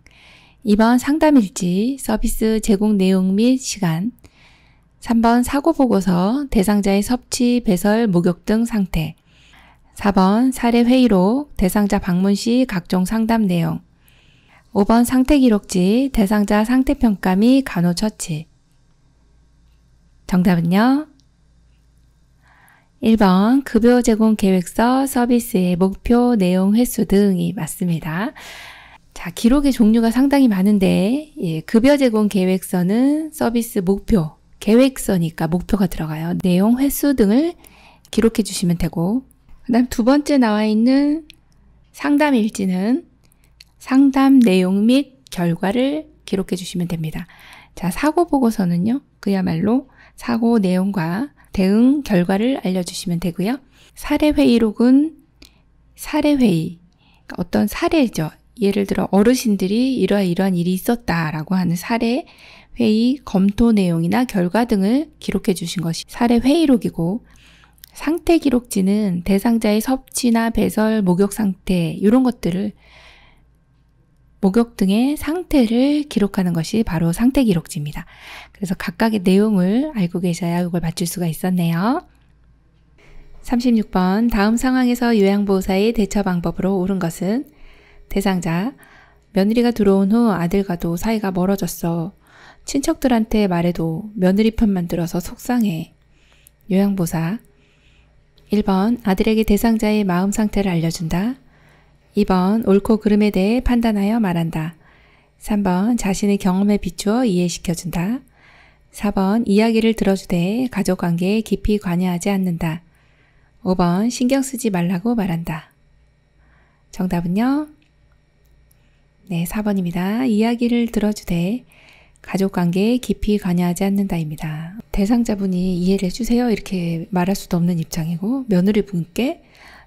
2번 상담일지, 서비스 제공 내용 및 시간 3번 사고 보고서, 대상자의 섭취, 배설, 목욕 등 상태 4번 사례 회의록, 대상자 방문 시 각종 상담 내용 5번 상태 기록지, 대상자 상태 평가 및 간호 처치 정답은요. 1번 급여 제공 계획서 서비스의 목표 내용 횟수 등이 맞습니다. 자, 기록의 종류가 상당히 많은데 예, 급여 제공 계획서는 서비스 목표, 계획서니까 목표가 들어가요. 내용 횟수 등을 기록해 주시면 되고 그다음 두 번째 나와 있는 상담 일지는 상담 내용 및 결과를 기록해 주시면 됩니다. 자, 사고 보고서는요. 그야말로 사고 내용과 대응 결과를 알려주시면 되고요. 사례 회의록은 사례 회의, 그러니까 어떤 사례죠. 예를 들어 어르신들이 이러한 이러한 일이 있었다라고 하는 사례 회의 검토 내용이나 결과 등을 기록해 주신 것이 사례 회의록이고 상태 기록지는 대상자의 섭취나 배설, 목욕 상태 이런 것들을 목욕 등의 상태를 기록하는 것이 바로 상태 기록지입니다. 그래서 각각의 내용을 알고 계셔야 이걸 맞출 수가 있었네요. 36번 다음 상황에서 요양보호사의 대처 방법으로 옳은 것은 대상자 며느리가 들어온 후 아들과도 사이가 멀어졌어. 친척들한테 말해도 며느리 편만 들어서 속상해. 요양보사 1번 아들에게 대상자의 마음 상태를 알려준다. 2번 옳고 그름에 대해 판단하여 말한다. 3번 자신의 경험에 비추어 이해시켜준다. 4번 이야기를 들어주되 가족관계에 깊이 관여하지 않는다. 5번 신경 쓰지 말라고 말한다. 정답은요? 네, 4번입니다. 이야기를 들어주되 가족관계에 깊이 관여하지 않는다입니다. 대상자분이 이해를 해주세요 이렇게 말할 수도 없는 입장이고 며느리분께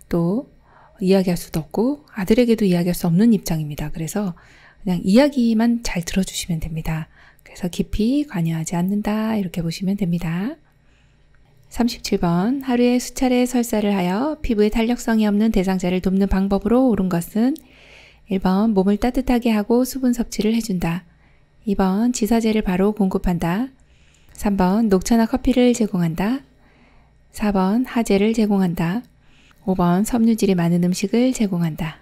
또 이야기할 수도 없고 아들에게도 이야기할 수 없는 입장입니다. 그래서 그냥 이야기만 잘 들어주시면 됩니다. 그래서 깊이 관여하지 않는다 이렇게 보시면 됩니다. 37번 하루에 수차례 설사를 하여 피부에 탄력성이 없는 대상자를 돕는 방법으로 옳은 것은 1번 몸을 따뜻하게 하고 수분 섭취를 해준다. 2번 지사제를 바로 공급한다. 3번 녹차나 커피를 제공한다. 4번 하제를 제공한다. 5번 섬유질이 많은 음식을 제공한다.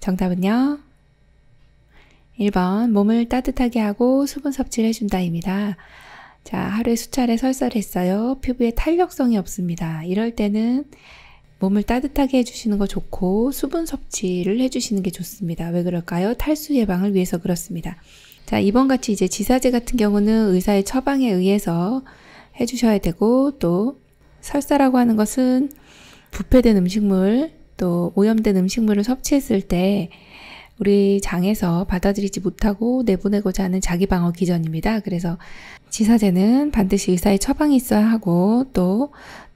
정답은요. 1번 몸을 따뜻하게 하고 수분 섭취를 해준다입니다. 자, 하루에 수차례 설사했어요. 피부에 탄력성이 없습니다. 이럴 때는 몸을 따뜻하게 해주시는 거 좋고 수분 섭취를 해주시는 게 좋습니다. 왜 그럴까요? 탈수 예방을 위해서 그렇습니다. 자, 이번 같이 이제 지사제 같은 경우는 의사의 처방에 의해서 해주셔야 되고 또 설사라고 하는 것은 부패된 음식물 또 오염된 음식물을 섭취했을 때 우리 장에서 받아들이지 못하고 내보내고자 하는 자기 방어 기전입니다. 그래서 지사제는 반드시 의사의 처방이 있어야 하고 또,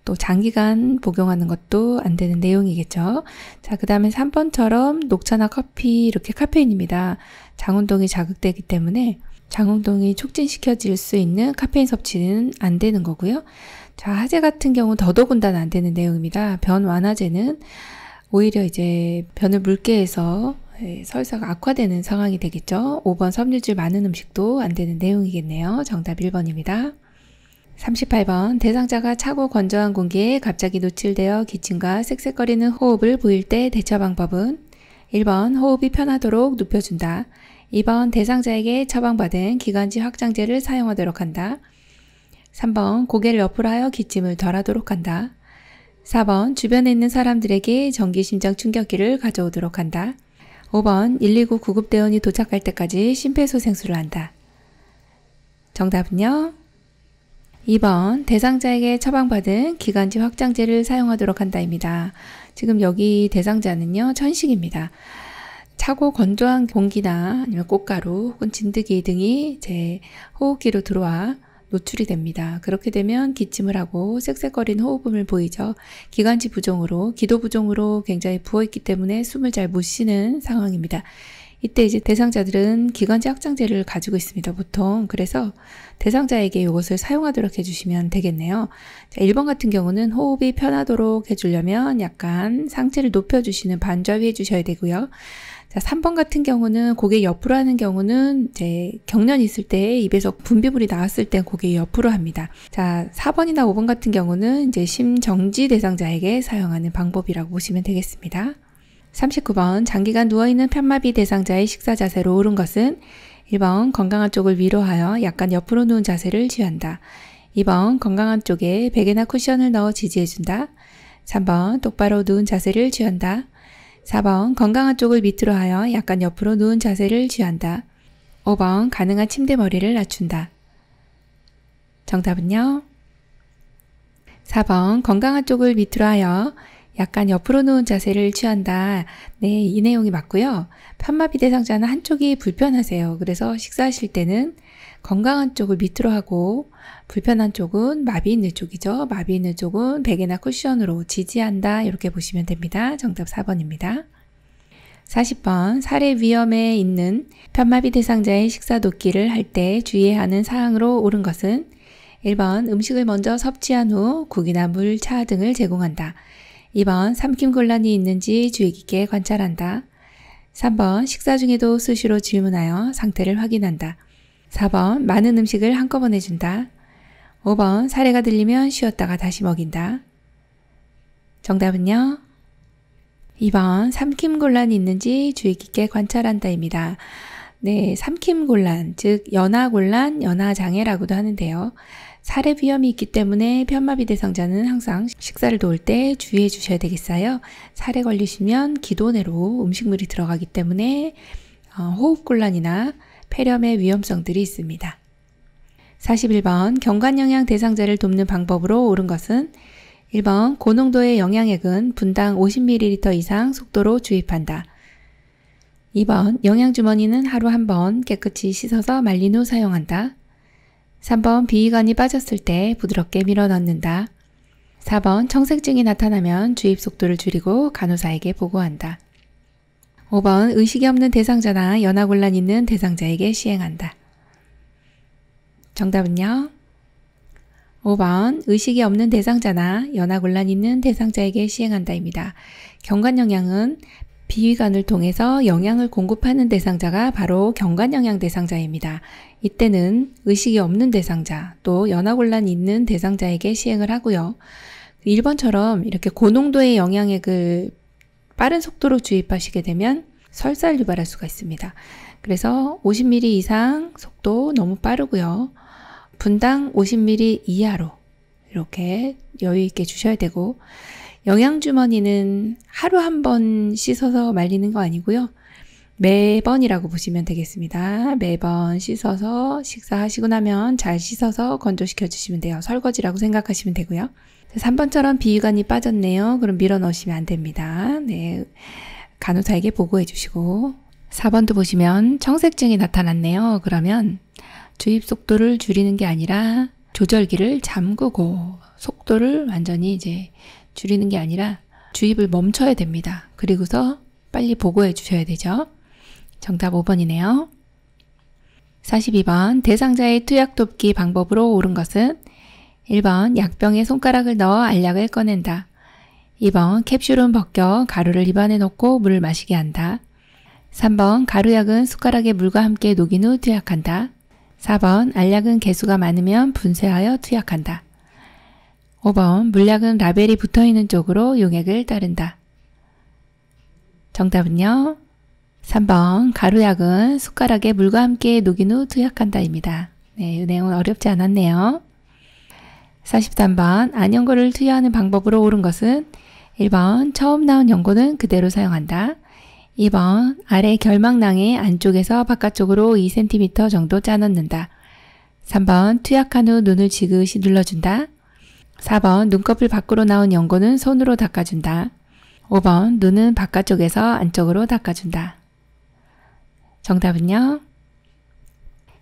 또 장기간 복용하는 것도 안 되는 내용이겠죠. 자, 그 다음에 3번처럼 녹차나 커피 이렇게 카페인입니다. 장운동이 자극되기 때문에 장운동이 촉진시켜질 수 있는 카페인 섭취는 안 되는 거고요. 자, 화재 같은 경우 더더군다나 안 되는 내용입니다. 변 완화제는 오히려 이제 변을 묽게 해서 예, 설사가 악화되는 상황이 되겠죠. 5번 섬유질 많은 음식도 안 되는 내용이겠네요. 정답 1번입니다. 38번 대상자가 차고 건조한 공기에 갑자기 노출되어 기침과 색색거리는 호흡을 보일 때 대처 방법은 1번 호흡이 편하도록 눕혀준다. 2번 대상자에게 처방받은 기관지 확장제를 사용하도록 한다. 3번 고개를 옆으로 하여 기침을 덜하도록 한다. 4번 주변에 있는 사람들에게 전기심장 충격기를 가져오도록 한다. 5번 119 구급대원이 도착할 때까지 심폐소생술을 한다. 정답은요? 2번 대상자에게 처방받은 기관지 확장제를 사용하도록 한다입니다. 지금 여기 대상자는요 천식입니다. 차고 건조한 공기나 아니면 꽃가루 혹은 진드기 등이 제 호흡기로 들어와 노출이 됩니다. 그렇게 되면 기침을 하고 색색거린 호흡음을 보이죠. 기관지 부종으로, 기도 부종으로 굉장히 부어있기 때문에 숨을 잘 못 쉬는 상황입니다. 이때 이제 대상자들은 기관지 확장제를 가지고 있습니다. 보통. 그래서 대상자에게 이것을 사용하도록 해주시면 되겠네요. 자, 1번 같은 경우는 호흡이 편하도록 해주려면 약간 상체를 높여주시는 반좌이 해주셔야 되고요. 자, 3번 같은 경우는 고개 옆으로 하는 경우는 이제 경련 있을 때 입에서 분비물이 나왔을 때 고개 옆으로 합니다. 자, 4번이나 5번 같은 경우는 이제 심정지 대상자에게 사용하는 방법이라고 보시면 되겠습니다. 39번 장기간 누워있는 편마비 대상자의 식사 자세로 오른 것은 1번 건강한 쪽을 위로하여 약간 옆으로 누운 자세를 취한다 2번 건강한 쪽에 베개나 쿠션을 넣어 지지해준다. 3번 똑바로 누운 자세를 취한다. 4번 건강한 쪽을 밑으로 하여 약간 옆으로 누운 자세를 취한다. 5번 가능한 침대 머리를 낮춘다. 정답은요? 4번 건강한 쪽을 밑으로 하여 약간 옆으로 누운 자세를 취한다. 네, 이 내용이 맞고요. 편마비 대상자는 한쪽이 불편하세요. 그래서 식사하실 때는 건강한 쪽을 밑으로 하고 불편한 쪽은 마비 있는 쪽이죠. 마비 있는 쪽은 베개나 쿠션으로 지지한다. 이렇게 보시면 됩니다. 정답 4번입니다. 40번 살해 위험에 있는 편마비 대상자의 식사 도끼를 할 때 주의해야 하는 사항으로 옳은 것은 1번 음식을 먼저 섭취한 후 국이나 물, 차 등을 제공한다. 2번 삼킴 곤란이 있는지 주의 깊게 관찰한다. 3번 식사 중에도 수시로 질문하여 상태를 확인한다. 4번 많은 음식을 한꺼번에 준다. 5번 사례가 들리면 쉬었다가 다시 먹인다. 정답은요? 2번 삼킴 곤란이 있는지 주의 깊게 관찰한다입니다. 네, 삼킴 곤란, 즉 연하 곤란, 연하 장애라고도 하는데요. 사례 비염이 있기 때문에 편마비 대상자는 항상 식사를 도울 때 주의해 주셔야 되겠어요. 사례 걸리시면 기도내로 음식물이 들어가기 때문에 어, 호흡 곤란이나 폐렴의 위험성들이 있습니다. 41번 경관영양 대상자를 돕는 방법으로 옳은 것은 1번 고농도의 영양액은 분당 50ml 이상 속도로 주입한다. 2번 영양주머니는 하루 한 번 깨끗이 씻어서 말린 후 사용한다. 3번 비위관이 빠졌을 때 부드럽게 밀어 넣는다. 4번 청색증이 나타나면 주입 속도를 줄이고 간호사에게 보고한다. 5번 의식이 없는 대상자나 연하곤란 있는 대상자에게 시행한다. 정답은요. 5번 의식이 없는 대상자나 연하곤란 있는 대상자에게 시행한다입니다. 경관영향은 비위관을 통해서 영향을 공급하는 대상자가 바로 경관영향 대상자입니다. 이때는 의식이 없는 대상자 또 연하곤란 있는 대상자에게 시행을 하고요. 1번처럼 이렇게 고농도의 영향액을 그 빠른 속도로 주입하시게 되면 설사를 유발할 수가 있습니다. 그래서 50mm 이상 속도 너무 빠르고요. 분당 50mm 이하로 이렇게 여유 있게 주셔야 되고 영양주머니는 하루 한 번 씻어서 말리는 거 아니고요. 매번이라고 보시면 되겠습니다. 매번 씻어서 식사하시고 나면 잘 씻어서 건조시켜 주시면 돼요. 설거지라고 생각하시면 되고요. 3번처럼 비위관이 빠졌네요. 그럼 밀어 넣으시면 안 됩니다. 네. 간호사에게 보고해 주시고 4번도 보시면 청색증이 나타났네요. 그러면 주입 속도를 줄이는 게 아니라 조절기를 잠그고 속도를 완전히 이제 줄이는 게 아니라 주입을 멈춰야 됩니다. 그리고서 빨리 보고해 주셔야 되죠. 정답 5번이네요. 42번 대상자의 투약 돕기 방법으로 옳은 것은 1번 약병에 손가락을 넣어 알약을 꺼낸다. 2번 캡슐은 벗겨 가루를 입안에 넣고 물을 마시게 한다. 3번 가루약은 숟가락에 물과 함께 녹인 후 투약한다. 4번 알약은 개수가 많으면 분쇄하여 투약한다. 5번 물약은 라벨이 붙어있는 쪽으로 용액을 따른다. 정답은요. 3번 가루약은 숟가락에 물과 함께 녹인 후 투약한다입니다. 네, 이 내용은 어렵지 않았네요. 43번 안연고를 투여하는 방법으로 옳은 것은 1번 처음 나온 연고는 그대로 사용한다. 2번 아래 결막낭의 안쪽에서 바깥쪽으로 2cm 정도 짜놓는다 3번 투약한 후 눈을 지그시 눌러준다. 4번 눈꺼풀 밖으로 나온 연고는 손으로 닦아준다. 5번 눈은 바깥쪽에서 안쪽으로 닦아준다. 정답은요?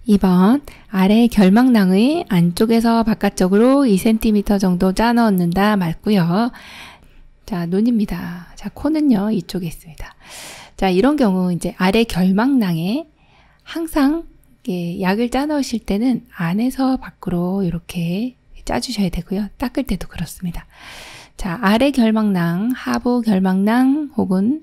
2번 아래 결막낭의 안쪽에서 바깥쪽으로 2cm 정도 짜 넣는다 맞고요. 자, 눈입니다. 자, 코는요. 이쪽에 있습니다. 자, 이런 경우 이제 아래 결막낭에 항상 약을 짜 넣으실 때는 안에서 밖으로 이렇게 짜 주셔야 되고요. 닦을 때도 그렇습니다. 자, 아래 결막낭, 하부 결막낭 혹은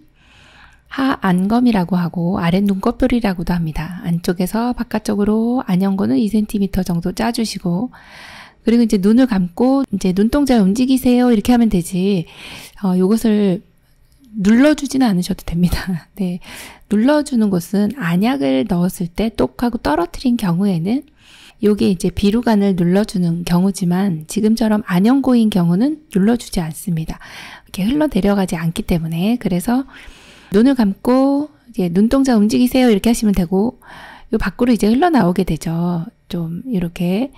하안검이라고 하고 아래 눈꺼풀이라고도 합니다. 안쪽에서 바깥쪽으로 안연고는 2cm 정도 짜주시고 그리고 이제 눈을 감고 이제 눈동자 를 움직이세요 이렇게 하면 되지 어, 이것을 눌러주지는 않으셔도 됩니다. *laughs* 네, 눌러주는 곳은 안약을 넣었을 때 똑하고 떨어뜨린 경우에는 요게 이제 비루관을 눌러주는 경우지만 지금처럼 안연고인 경우는 눌러주지 않습니다. 이렇게 흘러내려가지 않기 때문에 그래서 눈을 감고 이제 눈동자 움직이세요 이렇게 하시면 되고 이 밖으로 이제 흘러나오게 되죠. 좀 이렇게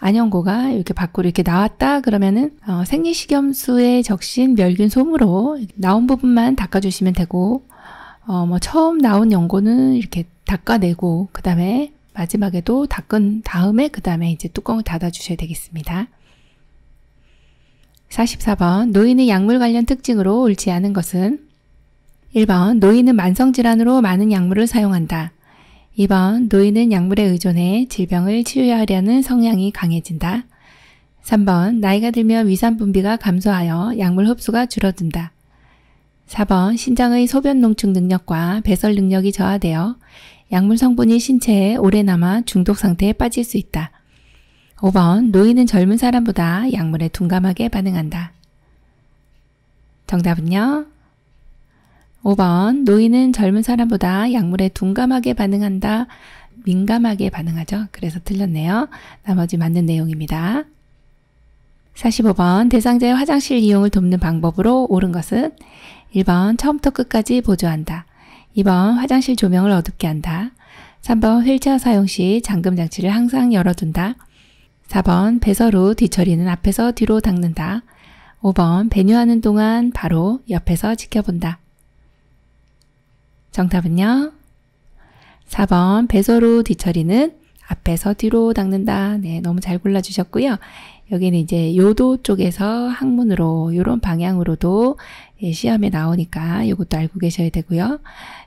안연고가 이렇게 밖으로 이렇게 나왔다 그러면은 어, 생리식염수에 적신 멸균 솜으로 나온 부분만 닦아주시면 되고 어, 뭐 처음 나온 연고는 이렇게 닦아내고 그 다음에 마지막에도 닦은 다음에 그 다음에 이제 뚜껑을 닫아주셔야 되겠습니다. 44번 노인의 약물 관련 특징으로 옳지 않은 것은 1번 노인은 만성질환으로 많은 약물을 사용한다. 2번 노인은 약물에 의존해 질병을 치유하려는 성향이 강해진다. 3번 나이가 들면 위산 분비가 감소하여 약물 흡수가 줄어든다. 4번 신장의 소변 농축 능력과 배설 능력이 저하되어 약물 성분이 신체에 오래 남아 중독 상태에 빠질 수 있다. 5번 노인은 젊은 사람보다 약물에 둔감하게 반응한다. 정답은요? 5번 노인은 젊은 사람보다 약물에 둔감하게 반응한다. 민감하게 반응하죠. 그래서 틀렸네요. 나머지 맞는 내용입니다. 45번 대상자의 화장실 이용을 돕는 방법으로 옳은 것은 1번 처음부터 끝까지 보조한다. 2번 화장실 조명을 어둡게 한다. 3번 휠체어 사용 시 잠금 장치를 항상 열어둔다. 4번 배설 후 뒤처리는 앞에서 뒤로 닦는다. 5번 배뇨하는 동안 바로 옆에서 지켜본다. 정답은요? 4번 배서로 뒤처리는 앞에서 뒤로 닦는다. 네, 너무 잘 골라주셨고요. 여기는 이제 요도 쪽에서 학문으로 이런 방향으로도 예, 시험에 나오니까 이것도 알고 계셔야 되고요.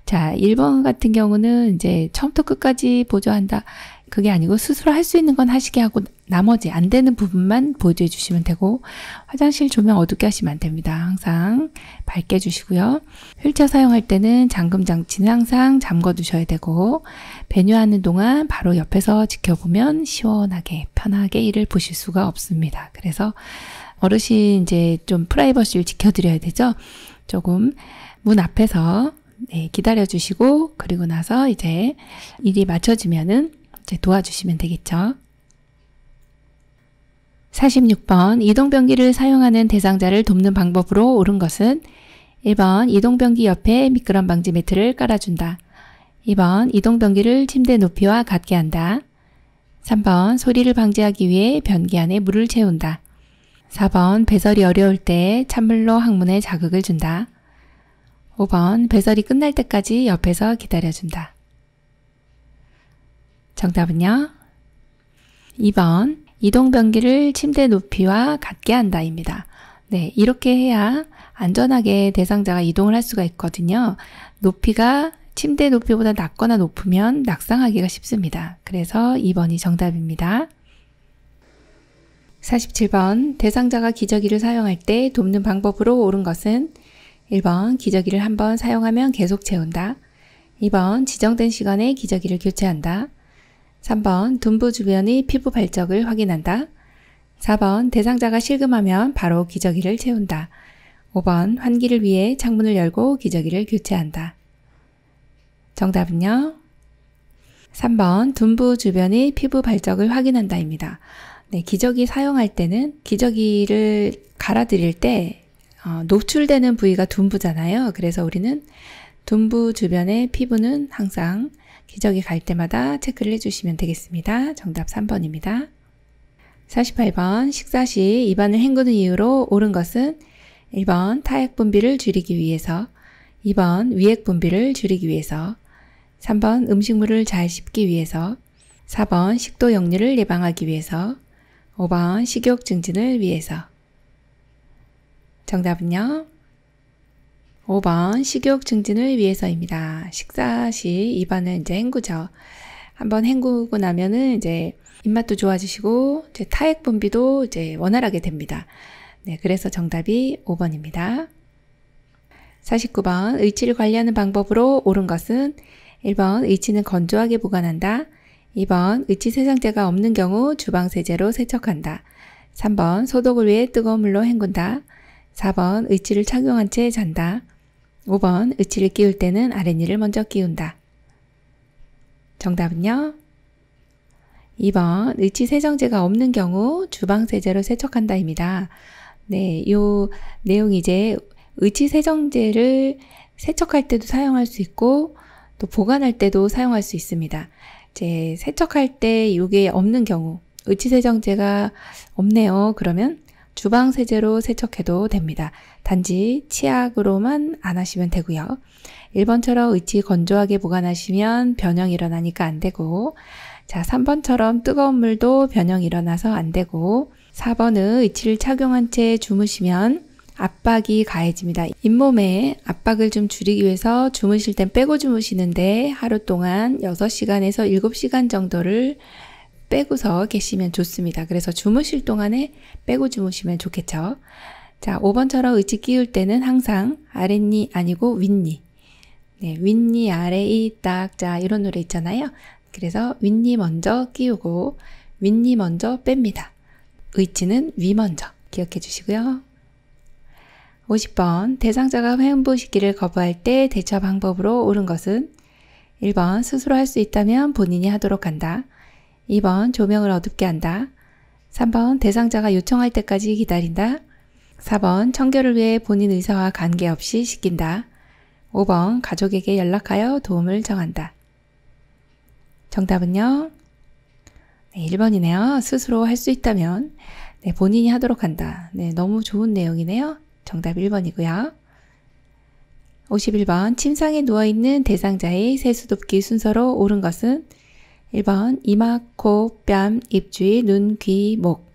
자, 1번 같은 경우는 이제 처음부터 끝까지 보조한다. 그게 아니고 스스로 할 수 있는 건 하시게 하고 나머지 안 되는 부분만 보여해 주시면 되고 화장실 조명 어둡게 하시면 안 됩니다. 항상 밝게 주시고요. 휠체어 사용할 때는 잠금 장치는 항상 잠궈 두셔야 되고 배뇨하는 동안 바로 옆에서 지켜보면 시원하게 편하게 일을 보실 수가 없습니다. 그래서 어르신 이제 좀 프라이버시를 지켜드려야 되죠. 조금 문 앞에서 네, 기다려 주시고 그리고 나서 이제 일이 맞춰지면은 도와주시면 되겠죠. 46번 이동변기를 사용하는 대상자를 돕는 방법으로 옳은 것은 1번 이동변기 옆에 미끄럼 방지 매트를 깔아준다. 2번 이동변기를 침대 높이와 같게 한다. 3번 소리를 방지하기 위해 변기 안에 물을 채운다. 4번 배설이 어려울 때 찬물로 항문에 자극을 준다. 5번 배설이 끝날 때까지 옆에서 기다려준다. 정답은요? 2번 이동변기를 침대 높이와 같게 한다입니다. 네, 이렇게 해야 안전하게 대상자가 이동을 할 수가 있거든요. 높이가 침대 높이보다 낮거나 높으면 낙상하기가 쉽습니다. 그래서 2번이 정답입니다. 47번 대상자가 기저귀를 사용할 때 돕는 방법으로 옳은 것은 1번 기저귀를 한번 사용하면 계속 채운다. 2번 지정된 시간에 기저귀를 교체한다. 3번 둔부 주변의 피부 발적을 확인한다. 4번 대상자가 실금하면 바로 기저귀를 채운다. 5번 환기를 위해 창문을 열고 기저귀를 교체한다. 정답은요? 3번 둔부 주변의 피부 발적을 확인한다입니다. 네, 기저귀 사용할 때는 기저귀를 갈아들일 때 어, 노출되는 부위가 둔부잖아요. 그래서 우리는 둔부 주변의 피부는 항상 기저귀 갈 때마다 체크를 해주시면 되겠습니다. 정답 3번입니다. 48번 식사 시 입안을 헹구는 이유로 옳은 것은 1번 타액 분비를 줄이기 위해서 2번 위액 분비를 줄이기 위해서 3번 음식물을 잘 씹기 위해서 4번 식도 역류를 예방하기 위해서 5번 식욕 증진을 위해서 정답은요. 5번 식욕 증진을 위해서입니다. 식사 시 입안을 이제 헹구죠. 한번 헹구고 나면은 이제 입맛도 좋아지시고 이제 타액 분비도 이제 원활하게 됩니다. 네, 그래서 정답이 5번입니다. 49번 의치를 관리하는 방법으로 옳은 것은 1번 의치는 건조하게 보관한다. 2번 의치 세정제가 없는 경우 주방 세제로 세척한다. 3번 소독을 위해 뜨거운 물로 헹군다. 4번 의치를 착용한 채 잔다. 5번 의치를 끼울 때는 아랫니를 먼저 끼운다. 정답은요? 2번 의치 세정제가 없는 경우 주방세제로 세척한다입니다. 네, 요 내용이 이제 의치 세정제를 세척할 때도 사용할 수 있고 또 보관할 때도 사용할 수 있습니다. 이제 세척할 때 이게 없는 경우 의치 세정제가 없네요. 그러면 주방 세제로 세척해도 됩니다. 단지 치약으로만 안 하시면 되고요. 1번처럼 의치 건조하게 보관하시면 변형 일어나니까 안 되고 자, 3번처럼 뜨거운 물도 변형 일어나서 안 되고 4번은 의치를 착용한 채 주무시면 압박이 가해집니다. 잇몸에 압박을 좀 줄이기 위해서 주무실 땐 빼고 주무시는데 하루 동안 6시간에서 7시간 정도를 빼고서 계시면 좋습니다. 그래서 주무실 동안에 빼고 주무시면 좋겠죠. 자, 5번처럼 의지 끼울 때는 항상 아랫니 아니고 윗니. 네, 윗니 아래이 딱 자 이런 노래 있잖아요. 그래서 윗니 먼저 끼우고 윗니 먼저 뺍니다. 의지는 위 먼저 기억해 주시고요. 50번 대상자가 회원부시기를 거부할 때 대처 방법으로 옳은 것은 1번 스스로 할 수 있다면 본인이 하도록 한다. 2번 조명을 어둡게 한다. 3번 대상자가 요청할 때까지 기다린다. 4번 청결을 위해 본인 의사와 관계없이 시킨다. 5번 가족에게 연락하여 도움을 정한다. 정답은요? 네, 1번이네요. 스스로 할 수 있다면 네, 본인이 하도록 한다. 네, 너무 좋은 내용이네요. 정답 1번이고요. 51번 침상에 누워있는 대상자의 세수돕기 순서로 옳은 것은 1번 이마, 코, 뺨, 입주의 눈, 귀, 목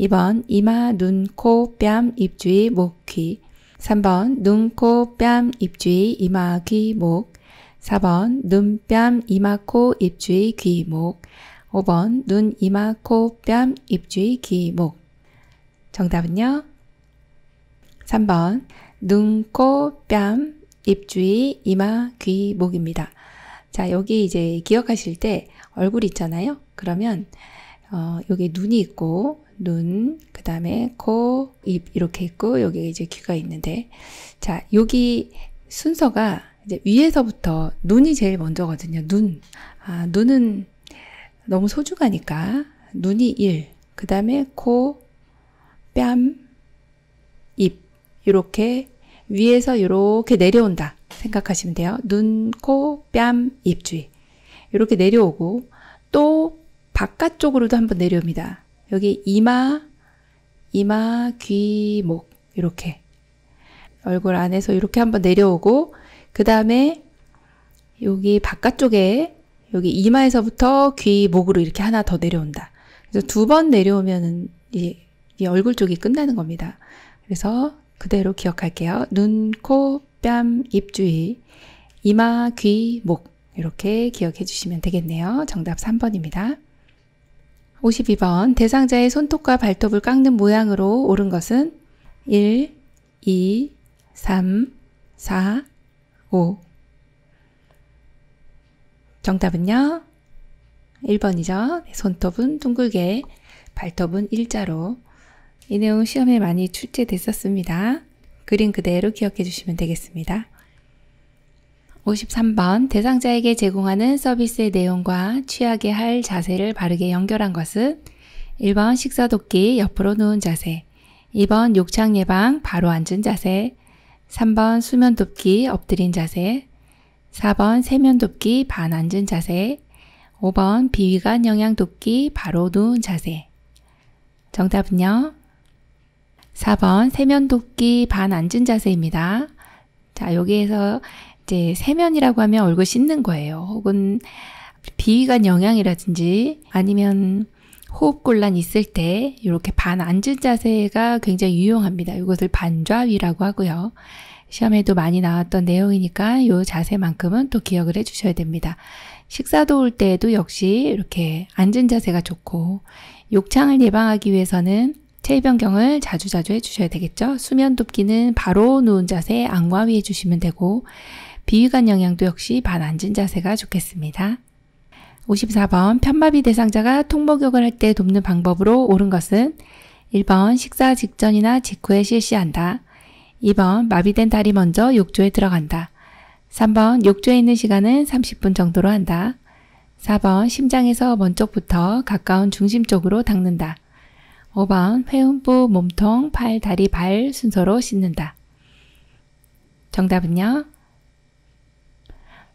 2번 이마, 눈, 코, 뺨, 입주의 목, 귀 3번 눈, 코, 뺨, 입주의 이마, 귀, 목 4번 눈, 뺨, 이마, 코, 입주의 귀, 목 5번 눈, 이마, 코, 뺨, 입주의 귀, 목 정답은요? 3번 눈, 코, 뺨, 입주의 이마, 귀, 목입니다. 자, 여기 이제 기억하실 때 얼굴 있잖아요. 그러면 어, 여기 눈이 있고 눈, 그 다음에 코, 입 이렇게 있고 여기 이제 귀가 있는데 자 여기 순서가 이제 위에서부터 눈이 제일 먼저거든요. 눈, 아, 눈은 너무 소중하니까 눈이 1, 그 다음에 코, 뺨, 입 이렇게 위에서 이렇게 내려온다 생각하시면 돼요. 눈, 코, 뺨, 입 주위. 이렇게 내려오고 또 바깥쪽으로도 한번 내려옵니다. 여기 이마, 이마, 귀, 목 이렇게 얼굴 안에서 이렇게 한번 내려오고 그 다음에 여기 바깥쪽에 여기 이마에서부터 귀, 목으로 이렇게 하나 더 내려온다. 그래서 두 번 내려오면은 이, 이 얼굴 쪽이 끝나는 겁니다. 그래서 그대로 기억할게요. 눈, 코, 뺨, 입 주위, 이마, 귀, 목. 이렇게 기억해 주시면 되겠네요. 정답 3번입니다. 52번 대상자의 손톱과 발톱을 깎는 모양으로 오른 것은 1, 2, 3, 4, 5 정답은요? 1번이죠. 손톱은 둥글게, 발톱은 일자로 이 내용 시험에 많이 출제됐었습니다. 그림 그대로 기억해 주시면 되겠습니다. 53번 대상자에게 제공하는 서비스의 내용과 취하게 할 자세를 바르게 연결한 것은 1번 식사 돕기 옆으로 누운 자세 2번 욕창 예방 바로 앉은 자세 3번 수면 돕기 엎드린 자세 4번 세면 돕기 반 앉은 자세 5번 비위관 영양 돕기 바로 누운 자세 정답은요 4번 세면 돕기 반 앉은 자세입니다 자 여기에서 이제 세면이라고 하면 얼굴 씻는 거예요. 혹은 비위관 영양이라든지 아니면 호흡곤란 있을 때 이렇게 반 앉은 자세가 굉장히 유용합니다. 이것을 반좌위라고 하고요. 시험에도 많이 나왔던 내용이니까 이 자세만큼은 또 기억을 해주셔야 됩니다. 식사 도올 때에도 역시 이렇게 앉은 자세가 좋고 욕창을 예방하기 위해서는 체위변경을 자주자주 해주셔야 되겠죠. 수면 돕기는 바로 누운 자세 안과 위 해주시면 되고 비위관 영향도 역시 반 앉은 자세가 좋겠습니다. 54번 편마비 대상자가 통목욕을 할 때 돕는 방법으로 옳은 것은 1번 식사 직전이나 직후에 실시한다. 2번 마비된 다리 먼저 욕조에 들어간다. 3번 욕조에 있는 시간은 30분 정도로 한다. 4번 심장에서 먼 쪽부터 가까운 중심 쪽으로 닦는다. 5번 회음부, 몸통, 팔, 다리, 발 순서로 씻는다. 정답은요?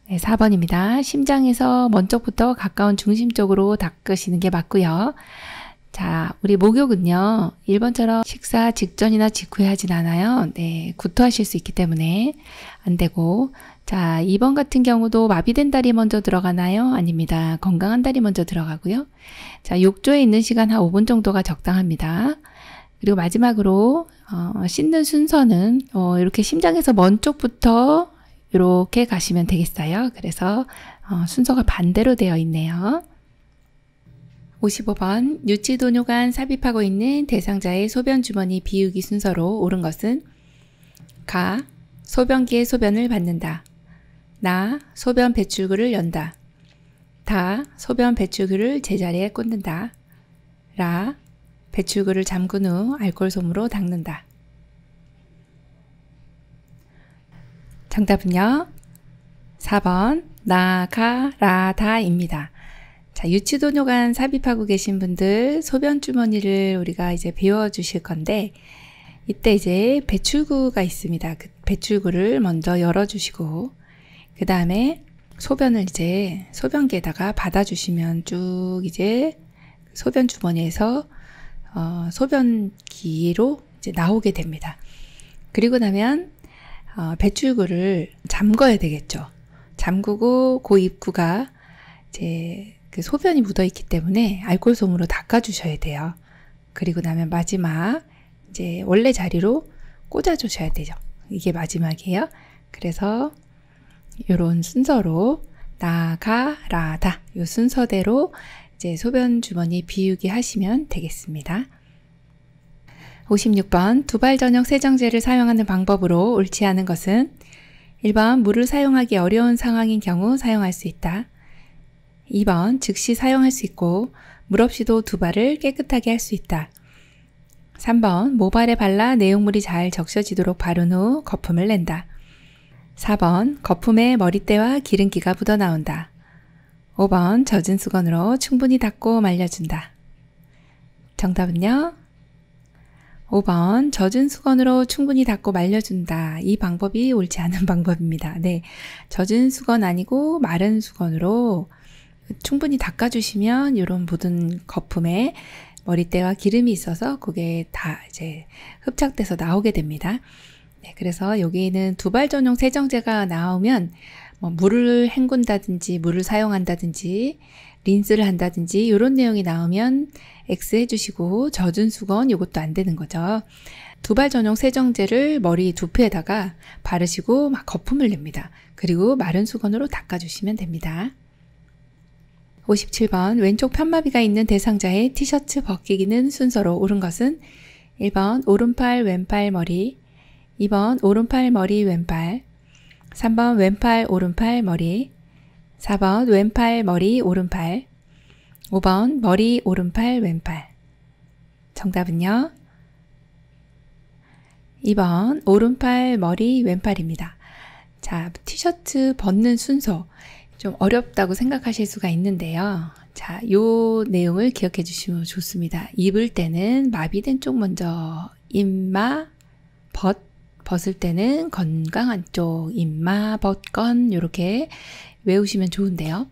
네, 4번입니다. 심장에서 먼쪽부터 가까운 중심 쪽으로 닦으시는 게 맞고요. 자, 우리 목욕은요. 1번처럼 식사 직전이나 직후에 하진 않아요. 네, 구토하실 수 있기 때문에 안 되고 자, 2번 같은 경우도 마비된 다리 먼저 들어가나요? 아닙니다. 건강한 다리 먼저 들어가고요. 자, 욕조에 있는 시간 한 5분 정도가 적당합니다. 그리고 마지막으로 어, 씻는 순서는 어, 이렇게 심장에서 먼 쪽부터 이렇게 가시면 되겠어요. 그래서 어, 순서가 반대로 되어 있네요. 55번 유치도뇨관 삽입하고 있는 대상자의 소변주머니 비우기 순서로 옳은 것은 가 소변기에 소변을 받는다. 나 소변 배출구를 연다. 다 소변 배출구를 제자리에 꽂는다. 라 배출구를 잠근 후알콜 솜으로 닦는다. 정답은요. 4번 나가라다입니다. 자, 유치도뇨관 삽입하고 계신 분들 소변주머니를 우리가 이제 배워주실 건데 이때 이제 배출구가 있습니다. 그 배출구를 먼저 열어주시고 그 다음에 소변을 이제 소변기에다가 받아주시면 쭉 이제 소변주머니에서 어, 소변기로 이제 나오게 됩니다. 그리고 나면 어, 배출구를 잠궈야 되겠죠. 잠그고 그 입구가 이제 그 소변이 묻어 있기 때문에 알콜솜으로 닦아 주셔야 돼요. 그리고 나면 마지막 이제 원래 자리로 꽂아 주셔야 되죠. 이게 마지막이에요. 그래서 요런 순서로 나가라다 요 순서대로 이제 소변 주머니 비우기 하시면 되겠습니다. 56번 두발 전용 세정제를 사용하는 방법으로 옳지 않은 것은 1번 물을 사용하기 어려운 상황인 경우 사용할 수 있다. 2번 즉시 사용할 수 있고 물 없이도 두발을 깨끗하게 할 수 있다. 3번 모발에 발라 내용물이 잘 적셔지도록 바른 후 거품을 낸다. 4번 거품에 머리때와 기름기가 묻어나온다. 5번 젖은 수건으로 충분히 닦고 말려준다. 정답은요? 5번 젖은 수건으로 충분히 닦고 말려준다. 이 방법이 옳지 않은 *laughs* 방법입니다. 네, 젖은 수건 아니고 마른 수건으로 충분히 닦아주시면 이런 모든 거품에 머리때와 기름이 있어서 그게 다 이제 흡착돼서 나오게 됩니다. 네, 그래서 여기에는 두발 전용 세정제가 나오면 뭐 물을 헹군다든지 물을 사용한다든지 린스를 한다든지 이런 내용이 나오면 X 해주시고 젖은 수건 이것도 안 되는 거죠. 두발 전용 세정제를 머리 두피에다가 바르시고 막 거품을 냅니다. 그리고 마른 수건으로 닦아주시면 됩니다. 57번 왼쪽 편마비가 있는 대상자의 티셔츠 벗기기는 순서로 오른 것은 1번 오른팔 왼팔 머리 2번 오른팔 머리 왼팔 3번 왼팔 오른팔 머리 4번 왼팔 머리 오른팔 5번 머리, 오른팔, 왼팔 정답은요? 2번 오른팔, 머리, 왼팔입니다. 자, 티셔츠 벗는 순서 좀 어렵다고 생각하실 수가 있는데요. 자, 요 내용을 기억해 주시면 좋습니다. 입을 때는 마비된 쪽 먼저 입마, 벗, 벗을 때는 건강한 쪽 입마, 벗건 요렇게 외우시면 좋은데요.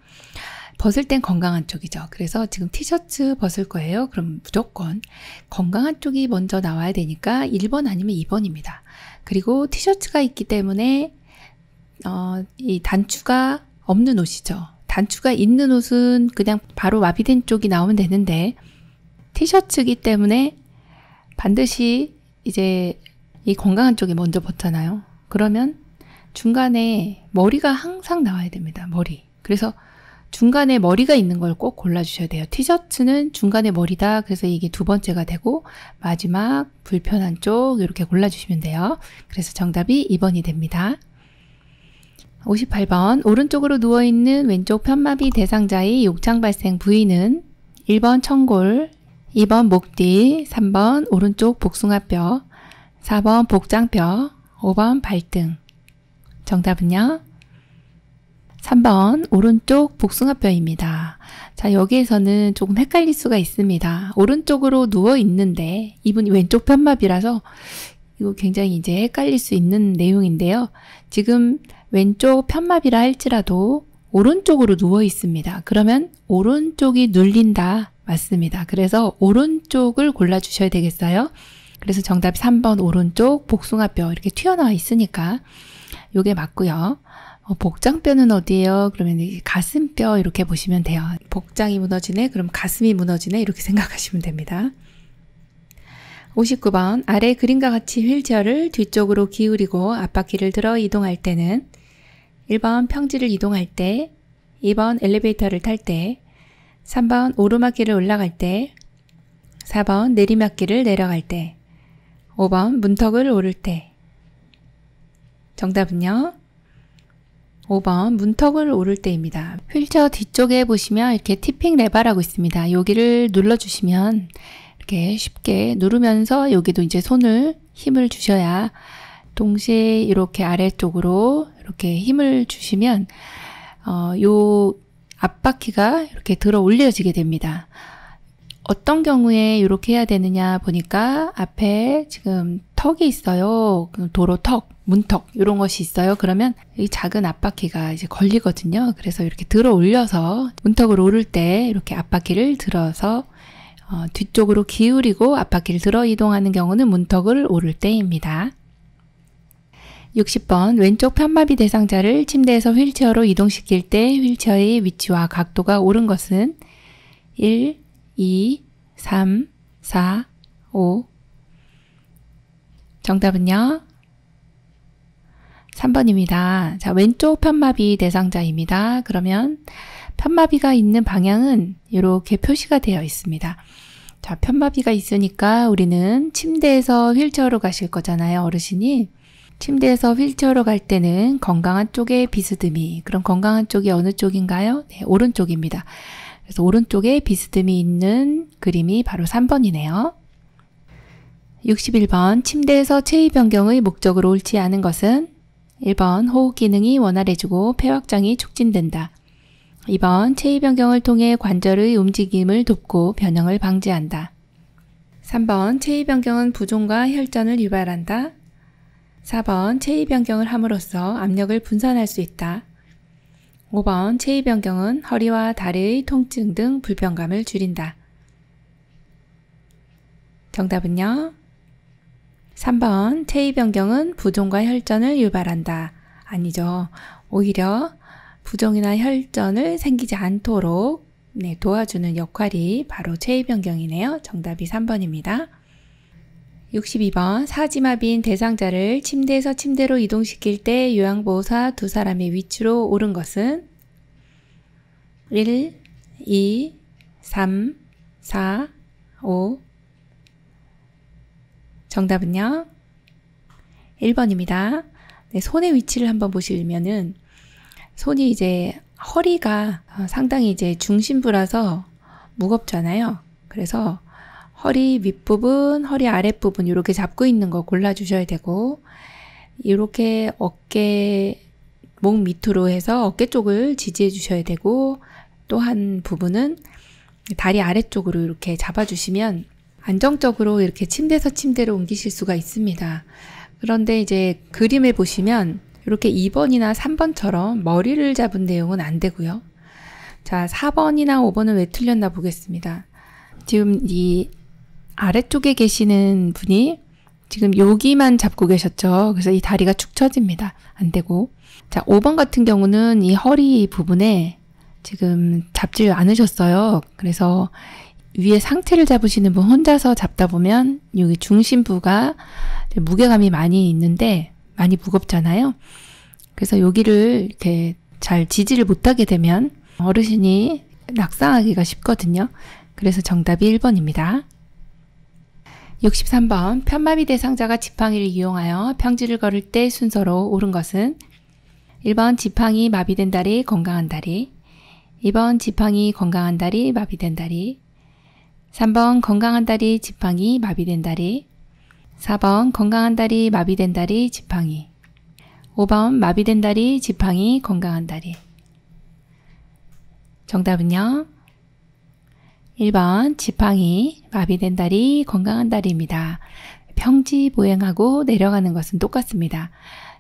벗을 땐 건강한 쪽이죠. 그래서 지금 티셔츠 벗을 거예요. 그럼 무조건 건강한 쪽이 먼저 나와야 되니까 1번 아니면 2번입니다. 그리고 티셔츠가 있기 때문에 어, 이 단추가 없는 옷이죠. 단추가 있는 옷은 그냥 바로 마비된 쪽이 나오면 되는데 티셔츠이기 때문에 반드시 이제 이 건강한 쪽이 먼저 벗잖아요. 그러면 중간에 머리가 항상 나와야 됩니다. 머리. 그래서 중간에 머리가 있는 걸 꼭 골라주셔야 돼요. 티셔츠는 중간에 머리다. 그래서 이게 두 번째가 되고 마지막 불편한 쪽 이렇게 골라주시면 돼요. 그래서 정답이 2번이 됩니다. 58번 오른쪽으로 누워있는 왼쪽 편마비 대상자의 욕창 발생 부위는 1번 청골, 2번 목뒤, 3번 오른쪽 복숭아뼈, 4번 복장뼈, 5번 발등 정답은요? 3번 오른쪽 복숭아뼈입니다. 자 여기에서는 조금 헷갈릴 수가 있습니다. 오른쪽으로 누워 있는데 이분이 왼쪽 편마비라서 이거 굉장히 이제 헷갈릴 수 있는 내용인데요. 지금 왼쪽 편마비라 할지라도 오른쪽으로 누워 있습니다. 그러면 오른쪽이 눌린다 맞습니다. 그래서 오른쪽을 골라 주셔야 되겠어요. 그래서 정답 3번 오른쪽 복숭아뼈 이렇게 튀어나와 있으니까 요게 맞고요. 어, 복장뼈는 어디예요? 그러면 가슴뼈 이렇게 보시면 돼요. 복장이 무너지네? 그럼 가슴이 무너지네? 이렇게 생각하시면 됩니다. 59번 아래 그림과 같이 휠체어를 뒤쪽으로 기울이고 앞바퀴를 들어 이동할 때는 1번 평지를 이동할 때 2번 엘리베이터를 탈 때 3번 오르막길을 올라갈 때 4번 내리막길을 내려갈 때 5번 문턱을 오를 때 정답은요? 5번 문턱을 오를 때입니다. 휠체어 뒤쪽에 보시면 이렇게 티핑 레버라고 있습니다. 여기를 눌러주시면 이렇게 쉽게 누르면서 여기도 이제 손을 힘을 주셔야 동시에 이렇게 아래쪽으로 이렇게 힘을 주시면 어, 요 앞바퀴가 이렇게 들어 올려지게 됩니다. 어떤 경우에 이렇게 해야 되느냐 보니까 앞에 지금 턱이 있어요. 그 도로 턱, 문턱 이런 것이 있어요. 그러면 이 작은 앞바퀴가 이제 걸리거든요. 그래서 이렇게 들어 올려서 문턱을 오를 때 이렇게 앞바퀴를 들어서 어, 뒤쪽으로 기울이고 앞바퀴를 들어 이동하는 경우는 문턱을 오를 때입니다. 60번 왼쪽 편마비 대상자를 침대에서 휠체어로 이동시킬 때 휠체어의 위치와 각도가 오른 것은 1. 2, 3, 4, 5. 정답은요? 3번입니다. 자, 왼쪽 편마비 대상자입니다. 그러면 편마비가 있는 방향은 이렇게 표시가 되어 있습니다. 자, 편마비가 있으니까 우리는 침대에서 휠체어로 가실 거잖아요, 어르신이. 침대에서 휠체어로 갈 때는 건강한 쪽에 비스듬히. 그럼 건강한 쪽이 어느 쪽인가요? 네, 오른쪽입니다. 그래서 오른쪽에 비스듬히 있는 그림이 바로 3번이네요. 61번 침대에서 체위 변경의 목적으로 옳지 않은 것은 1번 호흡 기능이 원활해지고 폐확장이 촉진된다. 2번 체위 변경을 통해 관절의 움직임을 돕고 변형을 방지한다. 3번 체위 변경은 부종과 혈전을 유발한다. 4번 체위 변경을 함으로써 압력을 분산할 수 있다. 5번 체위 변경은 허리와 다리의 통증 등 불편감을 줄인다. 정답은요. 3번 체위 변경은 부종과 혈전을 유발한다. 아니죠. 오히려 부종이나 혈전을 생기지 않도록 네, 도와주는 역할이 바로 체위 변경이네요. 정답이 3번입니다. 62번 사지마빈 대상자를 침대에서 침대로 이동시킬 때 요양보호사 두 사람의 위치로 오른 것은 1, 2, 3, 4, 5 정답은요? 1번입니다. 네, 손의 위치를 한번 보시면은 손이 이제 허리가 어, 상당히 이제 중심부라서 무겁잖아요. 그래서 허리 윗부분, 허리 아랫부분 이렇게 잡고 있는 거 골라주셔야 되고 이렇게 어깨, 목 밑으로 해서 어깨 쪽을 지지해 주셔야 되고 또 한 부분은 다리 아래쪽으로 이렇게 잡아주시면 안정적으로 이렇게 침대에서 침대로 옮기실 수가 있습니다. 그런데 이제 그림을 보시면 이렇게 2번이나 3번처럼 머리를 잡은 내용은 안 되고요. 자, 4번이나 5번은 왜 틀렸나 보겠습니다. 지금 이 아래쪽에 계시는 분이 지금 여기만 잡고 계셨죠? 그래서 이 다리가 축 처집니다. 안 되고. 자, 5번 같은 경우는 이 허리 부분에 지금 잡지 않으셨어요. 그래서 위에 상체를 잡으시는 분 혼자서 잡다 보면 여기 중심부가 무게감이 많이 있는데 많이 무겁잖아요. 그래서 여기를 이렇게 잘 지지를 못하게 되면 어르신이 낙상하기가 쉽거든요. 그래서 정답이 1번입니다. 63번 편마비 대상자가 지팡이를 이용하여 평지를 걸을 때 순서로 오른 것은 1번 지팡이 마비된 다리 건강한 다리 2번 지팡이 건강한 다리 마비된 다리 3번 건강한 다리 지팡이 마비된 다리 4번 건강한 다리 마비된 다리 지팡이 5번 마비된 다리 지팡이 건강한 다리 정답은요? 1번 지팡이, 마비된 다리, 건강한 다리입니다. 평지 보행하고 내려가는 것은 똑같습니다.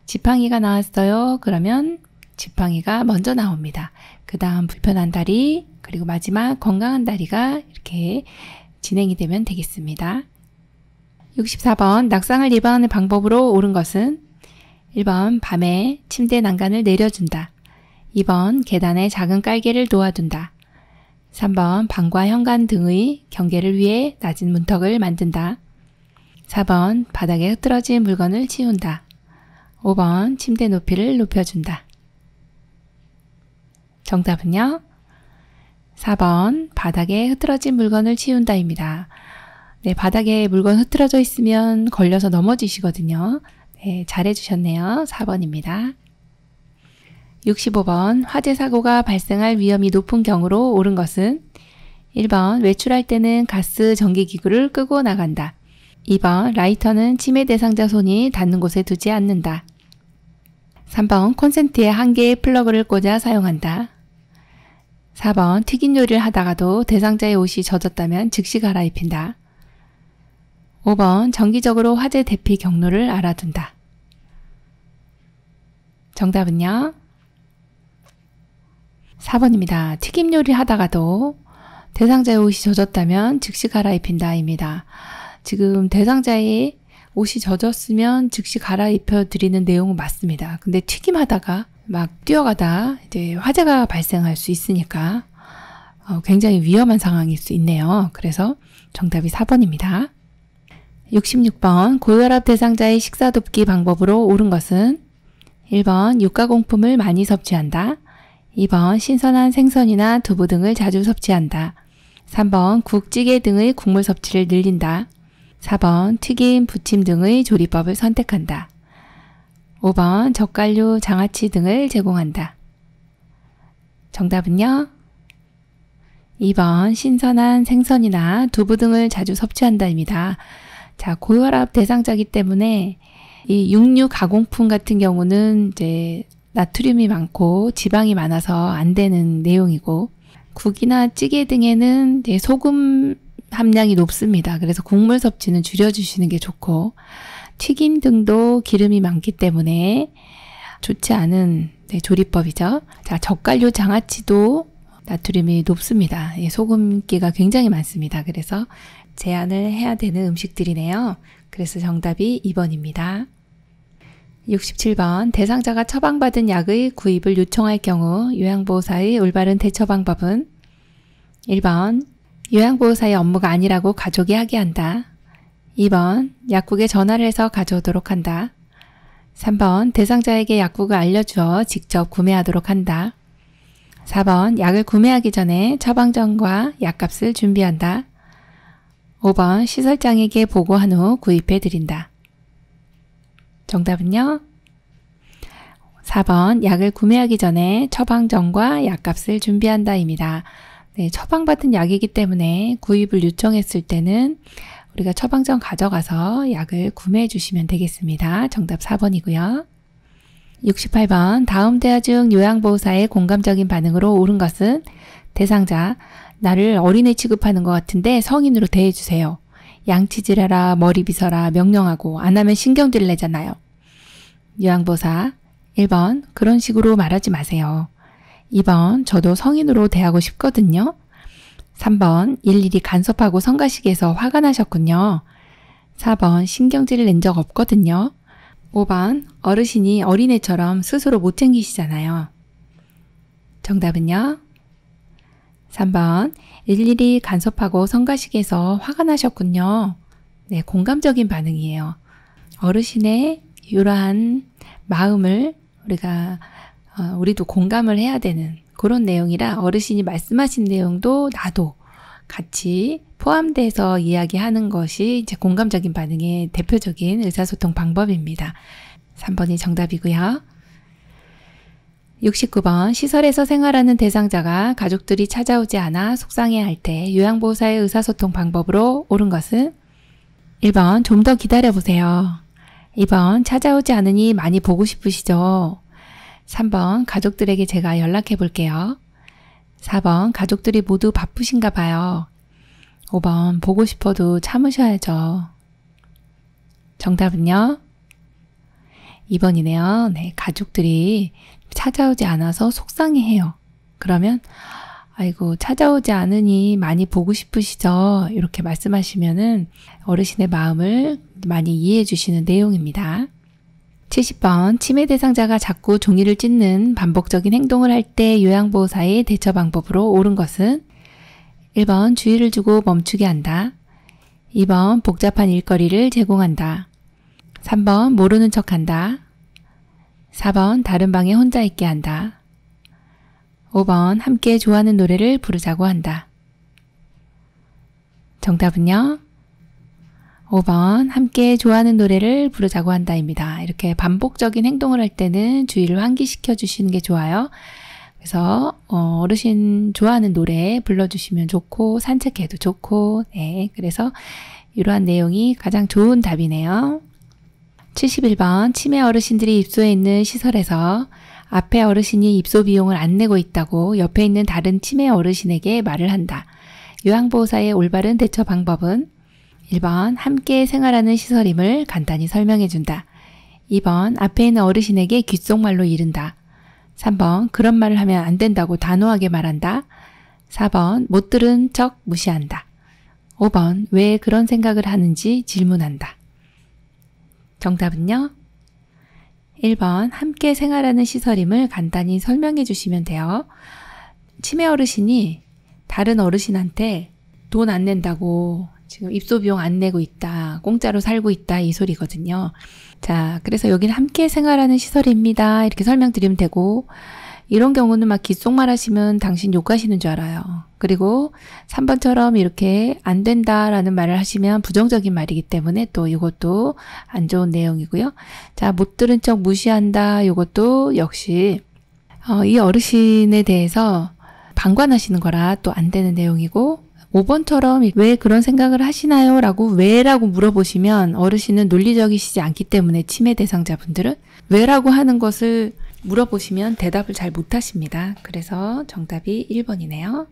지팡이가 나왔어요. 그러면 지팡이가 먼저 나옵니다. 그 다음 불편한 다리, 그리고 마지막 건강한 다리가 이렇게 진행이 되면 되겠습니다. 64번 낙상을 예방하는 방법으로 옳은 것은 1번 밤에 침대 난간을 내려준다. 2번 계단에 작은 깔개를 놓아둔다. 3번 방과 현관 등의 경계를 위해 낮은 문턱을 만든다. 4번 바닥에 흐트러진 물건을 치운다. 5번 침대 높이를 높여준다. 정답은요? 4번 바닥에 흐트러진 물건을 치운다입니다. 네, 바닥에 물건 흐트러져 있으면 걸려서 넘어지시거든요. 네, 잘해주셨네요. 4번입니다. 65번 화재 사고가 발생할 위험이 높은 경우로 옳은 것은 1번 외출할 때는 가스 전기 기구를 끄고 나간다. 2번 라이터는 치매 대상자 손이 닿는 곳에 두지 않는다. 3번 콘센트에 한 개의 플러그를 꽂아 사용한다. 4번 튀긴 요리를 하다가도 대상자의 옷이 젖었다면 즉시 갈아입힌다. 5번 정기적으로 화재 대피 경로를 알아둔다. 정답은요? 4번입니다. 튀김 요리 하다가도 대상자의 옷이 젖었다면 즉시 갈아입힌다입니다. 지금 대상자의 옷이 젖었으면 즉시 갈아입혀 드리는 내용은 맞습니다. 근데 튀김하다가 막 뛰어가다 이제 화재가 발생할 수 있으니까 어, 굉장히 위험한 상황일 수 있네요. 그래서 정답이 4번입니다. 66번 고혈압 대상자의 식사 돕기 방법으로 옳은 것은 1번 육가공품을 많이 섭취한다. 2번 신선한 생선이나 두부 등을 자주 섭취한다. 3번 국찌개 등의 국물 섭취를 늘린다. 4번 튀김, 부침 등의 조리법을 선택한다. 5번 젓갈류, 장아찌 등을 제공한다. 정답은요? 2번 신선한 생선이나 두부 등을 자주 섭취한다입니다. 자, 고혈압 대상자기 때문에 이 육류 가공품 같은 경우는 이제 나트륨이 많고 지방이 많아서 안 되는 내용이고 국이나 찌개 등에는 소금 함량이 높습니다. 그래서 국물 섭취는 줄여주시는 게 좋고 튀김 등도 기름이 많기 때문에 좋지 않은 네, 조리법이죠. 자, 젓갈류 장아찌도 나트륨이 높습니다. 예, 소금기가 굉장히 많습니다. 그래서 제한을 해야 되는 음식들이네요. 그래서 정답이 2번입니다. 67번 대상자가 처방받은 약의 구입을 요청할 경우 요양보호사의 올바른 대처 방법은 1번 요양보호사의 업무가 아니라고 가족이 하게 한다. 2번 약국에 전화를 해서 가져오도록 한다. 3번 대상자에게 약국을 알려주어 직접 구매하도록 한다. 4번 약을 구매하기 전에 처방전과 약값을 준비한다. 5번 시설장에게 보고한 후 구입해 드린다. 정답은요? 4번 약을 구매하기 전에 처방전과 약값을 준비한다입니다. 네, 처방받은 약이기 때문에 구입을 요청했을 때는 우리가 처방전 가져가서 약을 구매해 주시면 되겠습니다. 정답 4번이고요. 68번 다음 대화 중 요양보호사의 공감적인 반응으로 옳은 것은 대상자 나를 어린애 취급하는 것 같은데 성인으로 대해주세요. 양치질해라, 머리 빗어라 명령하고 안 하면 신경질 내잖아요. 요양보사 1번 그런 식으로 말하지 마세요. 2번 저도 성인으로 대하고 싶거든요. 3번 일일이 간섭하고 성가시기에서 화가 나셨군요. 4번 신경질 낸적 없거든요. 5번 어르신이 어린애처럼 스스로 못 챙기시잖아요. 정답은요? 3번 일일이 간섭하고 성가시게서 해 화가 나셨군요. 네, 공감적인 반응이에요. 어르신의 이러한 마음을 우리가 어, 우리도 공감을 해야 되는 그런 내용이라 어르신이 말씀하신 내용도 나도 같이 포함돼서 이야기하는 것이 이제 공감적인 반응의 대표적인 의사소통 방법입니다. 3번이 정답이고요. 69번 시설에서 생활하는 대상자가 가족들이 찾아오지 않아 속상해할 때 요양보호사의 의사소통 방법으로 옳은 것은 1번 좀 더 기다려보세요. 2번 찾아오지 않으니 많이 보고 싶으시죠? 3번 가족들에게 제가 연락해 볼게요. 4번 가족들이 모두 바쁘신가 봐요. 5번 보고 싶어도 참으셔야죠. 정답은요? 2번이네요. 네, 가족들이 찾아오지 않아서 속상해해요. 그러면 아이고 찾아오지 않으니 많이 보고 싶으시죠? 이렇게 말씀하시면은 어르신의 마음을 많이 이해해 주시는 내용입니다. 70번 치매 대상자가 자꾸 종이를 찢는 반복적인 행동을 할 때 요양보호사의 대처 방법으로 옳은 것은 1번 주의를 주고 멈추게 한다. 2번 복잡한 일거리를 제공한다. 3번 모르는 척한다. 4번 다른 방에 혼자 있게 한다. 5번 함께 좋아하는 노래를 부르자고 한다. 정답은요. 5번 함께 좋아하는 노래를 부르자고 한다입니다. 이렇게 반복적인 행동을 할 때는 주의를 환기시켜 주시는 게 좋아요. 그래서 어, 르신 좋아하는 노래 불러주시면 좋고 산책해도 좋고 네 그래서 이러한 내용이 가장 좋은 답이네요. 71번 치매 어르신들이 입소해 있는 시설에서 앞에 어르신이 입소 비용을 안 내고 있다고 옆에 있는 다른 치매 어르신에게 말을 한다. 요양보호사의 올바른 대처 방법은 1번 함께 생활하는 시설임을 간단히 설명해 준다. 2번 앞에 있는 어르신에게 귓속말로 이른다. 3번 그런 말을 하면 안 된다고 단호하게 말한다. 4번 못 들은 척 무시한다. 5번 왜 그런 생각을 하는지 질문한다. 정답은요? 1번 함께 생활하는 시설임을 간단히 설명해 주시면 돼요. 치매 어르신이 다른 어르신한테 돈 안 낸다고 지금 입소 비용 안 내고 있다. 공짜로 살고 있다. 이 소리거든요. 자, 그래서 여기는 함께 생활하는 시설입니다. 이렇게 설명드리면 되고, 이런 경우는 막 귓속말 하시면 당신 욕하시는 줄 알아요. 그리고 3번처럼 이렇게 안 된다라는 말을 하시면 부정적인 말이기 때문에 또 이것도 안 좋은 내용이고요. 자, 못 들은 척 무시한다. 이것도 역시 어, 이 어르신에 대해서 방관하시는 거라 또 안 되는 내용이고 5번처럼 왜 그런 생각을 하시나요? 라고 왜라고 물어보시면 어르신은 논리적이시지 않기 때문에 치매 대상자분들은 왜라고 하는 것을 물어보시면 대답을 잘 못하십니다. 그래서 정답이 1번이네요.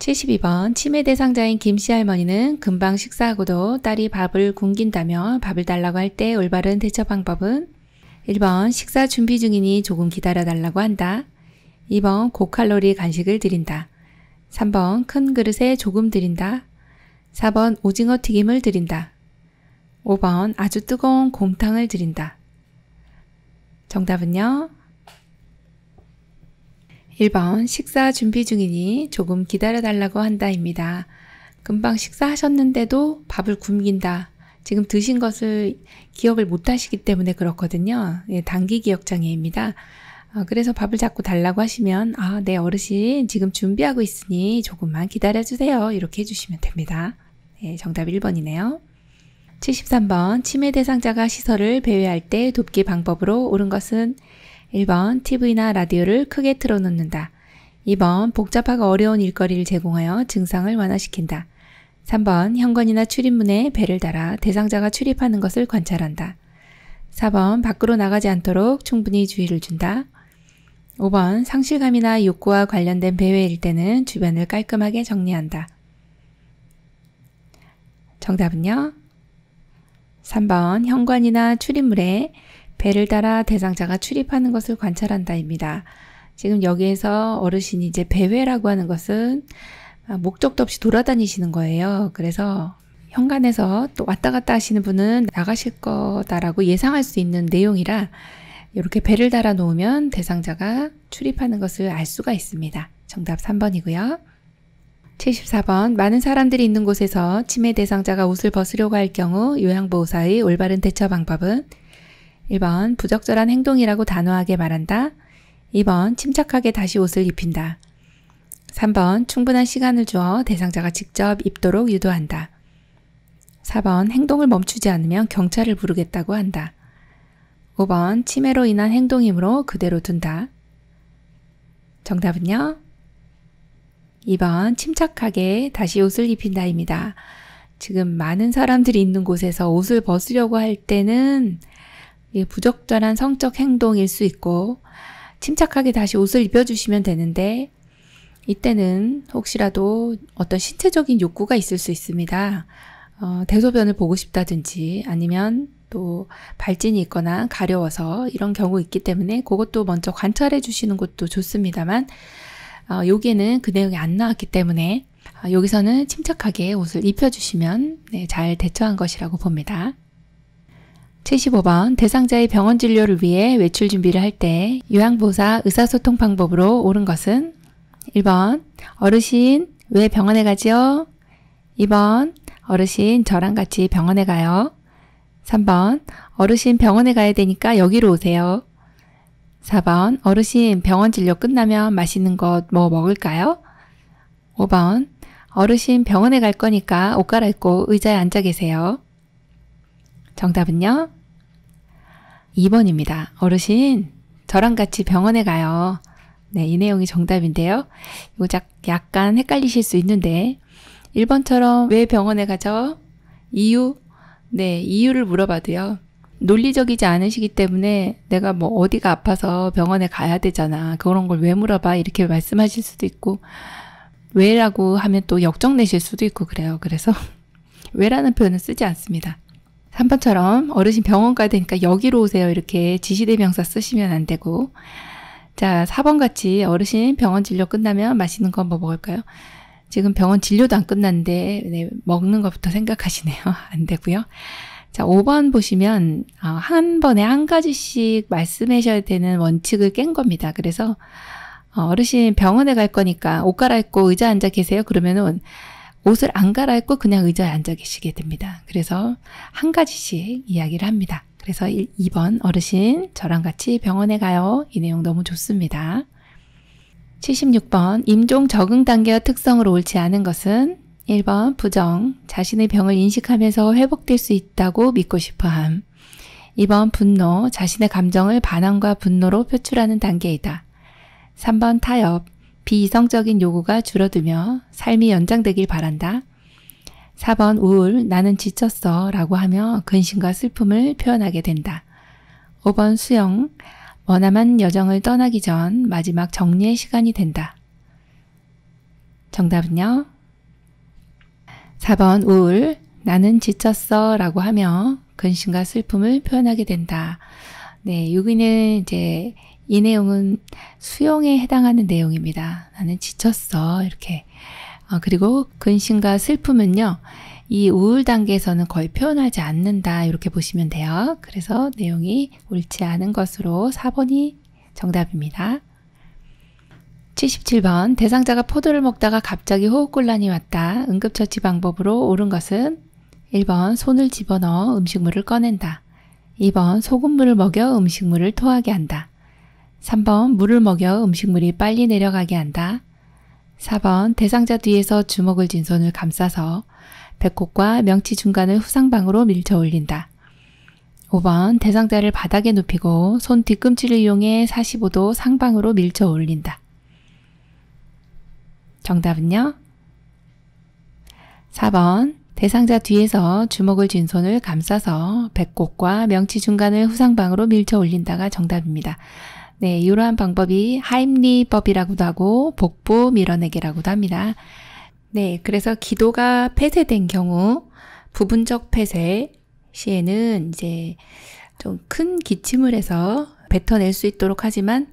72번 치매 대상자인 김씨 할머니는 금방 식사하고도 딸이 밥을 굶긴다며 밥을 달라고 할 때 올바른 대처 방법은 1번 식사 준비 중이니 조금 기다려 달라고 한다. 2번 고칼로리 간식을 드린다. 3번 큰 그릇에 조금 드린다. 4번 오징어 튀김을 드린다. 5번 아주 뜨거운 곰탕을 드린다. 정답은요? 1번 식사 준비 중이니 조금 기다려 달라고 한다입니다. 금방 식사하셨는데도 밥을 굶긴다. 지금 드신 것을 기억을 못 하시기 때문에 그렇거든요. 예, 단기 기억 장애입니다. 어, 그래서 밥을 자꾸 달라고 하시면 아, 네 어르신 지금 준비하고 있으니 조금만 기다려 주세요. 이렇게 해 주시면 됩니다. 예, 정답 1번이네요. 73번 치매 대상자가 시설을 배회할 때 돕기 방법으로 옳은 것은 1번 TV나 라디오를 크게 틀어놓는다. 2번 복잡하고 어려운 일거리를 제공하여 증상을 완화시킨다. 3번 현관이나 출입문에 배를 달아 대상자가 출입하는 것을 관찰한다. 4번 밖으로 나가지 않도록 충분히 주의를 준다. 5번 상실감이나 욕구와 관련된 배회일 때는 주변을 깔끔하게 정리한다. 정답은요? 3번 현관이나 출입물에 배를 따라 대상자가 출입하는 것을 관찰한다입니다. 지금 여기에서 어르신이 이제 배회라고 하는 것은 아, 목적도 없이 돌아다니시는 거예요. 그래서 현관에서 또 왔다 갔다 하시는 분은 나가실 거다라고 예상할 수 있는 내용이라 이렇게 배를 달아 놓으면 대상자가 출입하는 것을 알 수가 있습니다. 정답 3번이고요. 74번 많은 사람들이 있는 곳에서 치매 대상자가 옷을 벗으려고 할 경우 요양보호사의 올바른 대처 방법은 1번 부적절한 행동이라고 단호하게 말한다. 2번 침착하게 다시 옷을 입힌다. 3번 충분한 시간을 주어 대상자가 직접 입도록 유도한다. 4번 행동을 멈추지 않으면 경찰을 부르겠다고 한다. 5번 치매로 인한 행동이므로 그대로 둔다. 정답은요? 2번 침착하게 다시 옷을 입힌다입니다. 지금 많은 사람들이 있는 곳에서 옷을 벗으려고 할 때는 부적절한 성적 행동일 수 있고 침착하게 다시 옷을 입혀주시면 되는데 이때는 혹시라도 어떤 신체적인 욕구가 있을 수 있습니다. 어, 대소변을 보고 싶다든지 아니면 또 발진이 있거나 가려워서 이런 경우 있기 때문에 그것도 먼저 관찰해 주시는 것도 좋습니다만 어, 여기에는 그 내용이 안 나왔기 때문에 어, 여기서는 침착하게 옷을 입혀주시면 네, 잘 대처한 것이라고 봅니다. 75번 대상자의 병원 진료를 위해 외출 준비를 할 때 요양보사 호 의사소통 방법으로 옳은 것은 1번 어르신 왜 병원에 가지요? 2번 어르신 저랑 같이 병원에 가요. 3번 어르신 병원에 가야 되니까 여기로 오세요. 4번 어르신 병원 진료 끝나면 맛있는 것 뭐 먹을까요? 5번 어르신 병원에 갈 거니까 옷 갈아입고 의자에 앉아 계세요. 정답은요? 2번입니다. 어르신 저랑 같이 병원에 가요. 네, 이 내용이 정답인데요. 이거 약간 헷갈리실 수 있는데 1번처럼 왜 병원에 가죠? 이유? 네, 이유를 물어봐도요. 논리적이지 않으시기 때문에 내가 뭐 어디가 아파서 병원에 가야 되잖아. 그런 걸 왜 물어봐? 이렇게 말씀하실 수도 있고, 왜라고 하면 또 역정 내실 수도 있고 그래요. 그래서 *laughs* 왜라는 표현은 쓰지 않습니다. 3번처럼 어르신 병원 가야 되니까 여기로 오세요. 이렇게 지시대명사 쓰시면 안 되고, 자, 4번 같이 어르신 병원 진료 끝나면 맛있는 거 뭐 먹을까요? 지금 병원 진료도 안 끝났는데 네, 먹는 것부터 생각하시네요. *laughs* 안 되고요. 자, 5번 보시면 아, 한 번에 한 가지씩 말씀하셔야 되는 원칙을 깬 겁니다. 그래서 어, 어르신 병원에 갈 거니까 옷 갈아입고 의자 앉아 계세요. 그러면은 옷을 안 갈아입고 그냥 의자에 앉아 계시게 됩니다. 그래서 한 가지씩 이야기를 합니다. 그래서 2번 어르신 저랑 같이 병원에 가요. 이 내용 너무 좋습니다. 76번 임종 적응 단계와 특성을 옳지 않은 것은 1번 부정, 자신의 병을 인식하면서 회복될 수 있다고 믿고 싶어함. 2번 분노, 자신의 감정을 반항과 분노로 표출하는 단계이다. 3번 타협, 비이성적인 요구가 줄어들며 삶이 연장되길 바란다. 4번 우울, 나는 지쳤어 라고 하며 근심과 슬픔을 표현하게 된다. 5번 수영, 원함만 여정을 떠나기 전 마지막 정리의 시간이 된다. 정답은요? 4번 우울, 나는 지쳤어 라고 하며 근심과 슬픔을 표현하게 된다. 네, 여기는 이제 이 내용은 수용에 해당하는 내용입니다. 나는 지쳤어 이렇게. 어, 그리고 근심과 슬픔은요. 이 우울 단계에서는 거의 표현하지 않는다 이렇게 보시면 돼요. 그래서 내용이 옳지 않은 것으로 4번이 정답입니다. 77번 대상자가 포도를 먹다가 갑자기 호흡곤란이 왔다. 응급처치 방법으로 옳은 것은 1번 손을 집어넣어 음식물을 꺼낸다. 2번 소금물을 먹여 음식물을 토하게 한다. 3번 물을 먹여 음식물이 빨리 내려가게 한다. 4번 대상자 뒤에서 주먹을 쥔 손을 감싸서 배꼽과 명치 중간을 후상방으로 밀쳐 올린다. 5번 대상자를 바닥에 눕히고 손 뒤꿈치를 이용해 45도 상방으로 밀쳐 올린다. 정답은요? 4번 대상자 뒤에서 주먹을 쥔 손을 감싸서 배꼽과 명치 중간을 후상방으로 밀쳐 올린다가 정답입니다. 네, 이러한 방법이 하임리법이라고도 하고 복부 밀어내기라고도 합니다. 네, 그래서 기도가 폐쇄된 경우 부분적 폐쇄 시에는 이제 좀 큰 기침을 해서 뱉어낼 수 있도록 하지만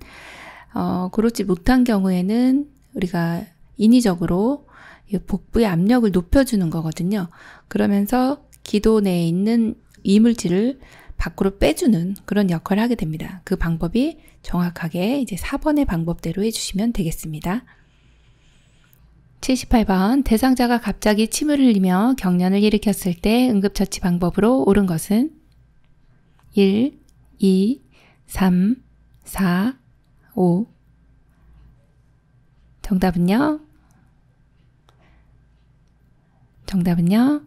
어, 그렇지 못한 경우에는 우리가 인위적으로 복부의 압력을 높여주는 거거든요. 그러면서 기도 내에 있는 이물질을 밖으로 빼주는 그런 역할을 하게 됩니다. 그 방법이 정확하게 이제 4번의 방법대로 해주시면 되겠습니다. 78번 대상자가 갑자기 침을 흘리며 경련을 일으켰을 때 응급처치 방법으로 옳은 것은 1, 2, 3, 4, 5, 정답은요? 정답은요?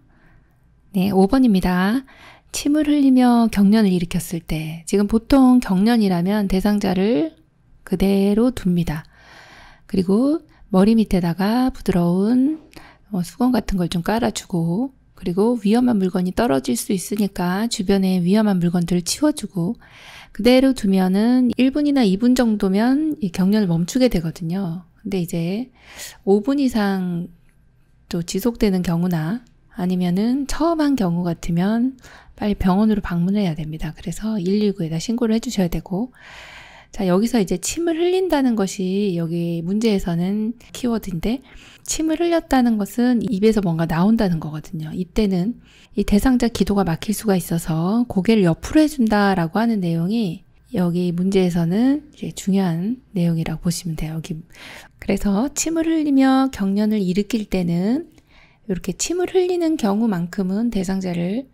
네, 5번입니다. 침을 흘리며 경련을 일으켰을 때, 지금 보통 경련이라면 대상자를 그대로 둡니다. 그리고 머리 밑에다가 부드러운 어, 수건 같은 걸 좀 깔아주고, 그리고 위험한 물건이 떨어질 수 있으니까 주변에 위험한 물건들을 치워주고, 그대로 두면은 1분이나 2분 정도면 경련을 멈추게 되거든요. 근데 이제 5분 이상 또 지속되는 경우나 아니면은 처음 한 경우 같으면 빨리 병원으로 방문해야 됩니다. 그래서 119에다 신고를 해주셔야 되고, 자, 여기서 이제 침을 흘린다는 것이 여기 문제에서는 키워드인데, 침을 흘렸다는 것은 입에서 뭔가 나온다는 거거든요. 이때는 이 대상자 기도가 막힐 수가 있어서 고개를 옆으로 해준다라고 하는 내용이 여기 문제에서는 이제 중요한 내용이라고 보시면 돼요. 여기. 그래서 침을 흘리며 경련을 일으킬 때는 이렇게 침을 흘리는 경우만큼은 대상자를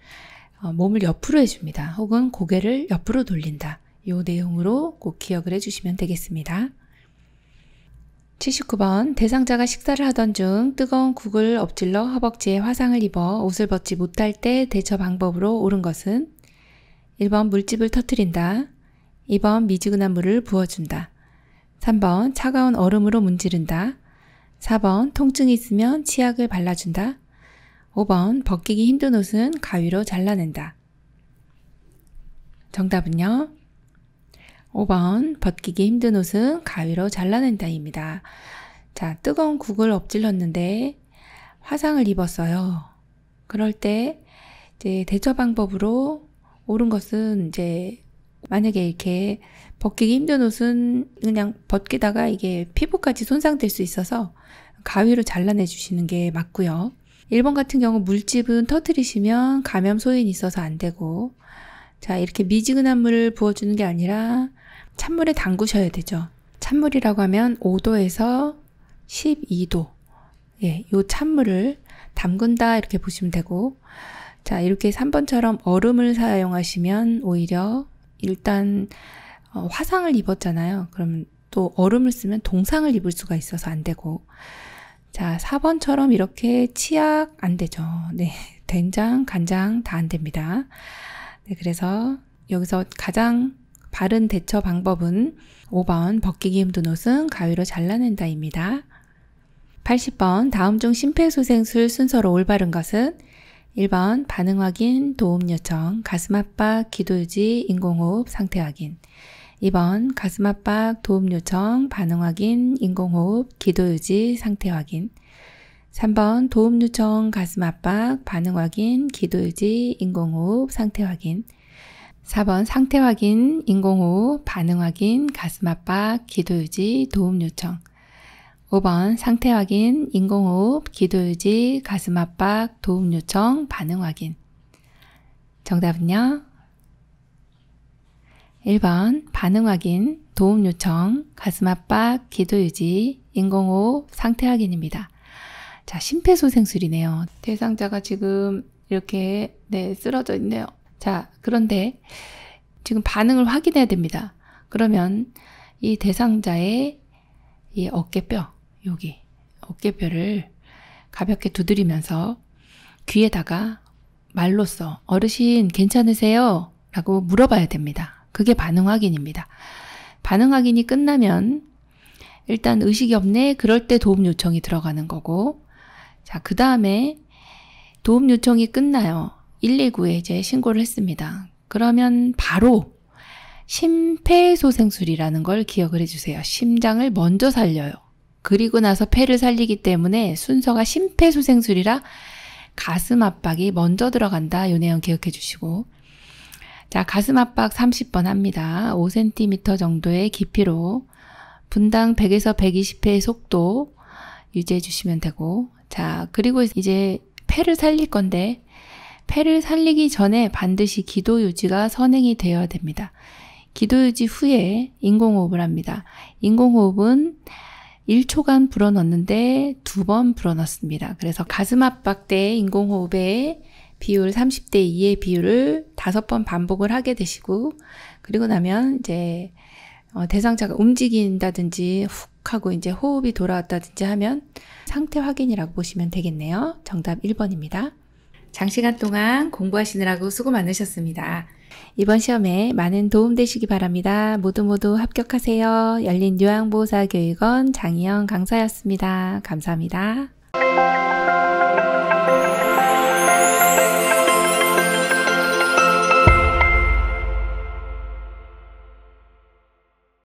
어, 몸을 옆으로 해줍니다. 혹은 고개를 옆으로 돌린다. 이 내용으로 꼭 기억을 해주시면 되겠습니다. 79번 대상자가 식사를 하던 중 뜨거운 국을 엎질러 허벅지에 화상을 입어 옷을 벗지 못할 때 대처 방법으로 옳은 것은 1번 물집을 터뜨린다 2번 미지근한 물을 부어준다. 3번 차가운 얼음으로 문지른다. 4번 통증이 있으면 치약을 발라준다. 5번 벗기기 힘든 옷은 가위로 잘라낸다. 정답은요. 5번 벗기기 힘든 옷은 가위로 잘라낸다입니다. 자, 뜨거운 국을 엎질렀는데 화상을 입었어요. 그럴 때 이제 대처 방법으로 옳은 것은 이제 만약에 이렇게 벗기기 힘든 옷은 그냥 벗기다가 이게 피부까지 손상될 수 있어서 가위로 잘라내 주시는 게 맞고요. 1번 같은 경우 물집은 터트리시면 감염 소인 있어서 안 되고 자 이렇게 미지근한 물을 부어주는 게 아니라 찬물에 담그셔야 되죠. 찬물이라고 하면 5도에서 12도 예, 요 찬물을 담근다 이렇게 보시면 되고 자 이렇게 3번처럼 얼음을 사용하시면 오히려 일단 어, 화상을 입었잖아요. 그럼 또 얼음을 쓰면 동상을 입을 수가 있어서 안 되고. 자, 4번처럼 이렇게 치약 안 되죠. 네. *laughs* 된장, 간장 다 안 됩니다. 네, 그래서 여기서 가장 바른 대처 방법은 5번 벗기기 힘든 옷은 가위로 잘라낸다입니다. 80번 다음 중 심폐소생술 순서로 올바른 것은 1번 반응 확인, 도움 요청, 가슴 압박, 기도유지, 인공호흡, 상태 확인 2번 가슴 압박, 도움 요청, 반응 확인, 인공호흡, 기도유지, 상태 확인 3번 도움 요청, 가슴 압박, 반응 확인, 기도유지, 인공호흡, 상태 확인 4번 상태 확인, 인공호흡, 반응 확인, 가슴 압박, 기도유지, 도움 요청 5번 상태 확인, 인공호흡, 기도유지, 가슴 압박, 도움 요청, 반응 확인. 정답은요? 1번 반응 확인, 도움 요청, 가슴 압박, 기도 유지, 인공호흡, 상태 확인입니다. 자, 심폐소생술이네요. 대상자가 지금 이렇게 네, 쓰러져 있네요. 자, 그런데 지금 반응을 확인해야 됩니다. 그러면 이 대상자의 이 어깨뼈, 여기 어깨뼈를 가볍게 두드리면서 귀에다가 말로써 어르신 괜찮으세요? 라고 물어봐야 됩니다. 그게 반응 확인입니다. 반응 확인이 끝나면 일단 의식이 없네 그럴 때 도움 요청이 들어가는 거고 자그 다음에 도움 요청이 끝나요. 119에 이제 신고를 했습니다. 그러면 바로 심폐소생술이라는 걸 기억을 해주세요. 심장을 먼저 살려요. 그리고 나서 폐를 살리기 때문에 순서가 심폐소생술이라 가슴 압박이 먼저 들어간다. 요 내용 기억해 주시고. 자, 가슴 압박 30번 합니다. 5cm 정도의 깊이로 분당 100에서 120회의 속도 유지해 주시면 되고. 자, 그리고 이제 폐를 살릴 건데 폐를 살리기 전에 반드시 기도 유지가 선행이 되어야 됩니다. 기도 유지 후에 인공호흡을 합니다. 인공호흡은 1초간 불어넣는데 두 번 불어넣습니다. 그래서 가슴 압박대 인공호흡의 비율 30대 2의 비율을 다섯 번 반복을 하게 되시고 그리고 나면 이제 어, 대상자가 움직인다든지 훅 하고 이제 호흡이 돌아왔다든지 하면 상태 확인이라고 보시면 되겠네요. 정답 1번입니다. 장시간 동안 공부하시느라고 수고 많으셨습니다. 이번 시험에 많은 도움 되시기 바랍니다. 모두 모두 합격하세요. 열린 요양보호사 교육원 장희영 강사였습니다. 감사합니다.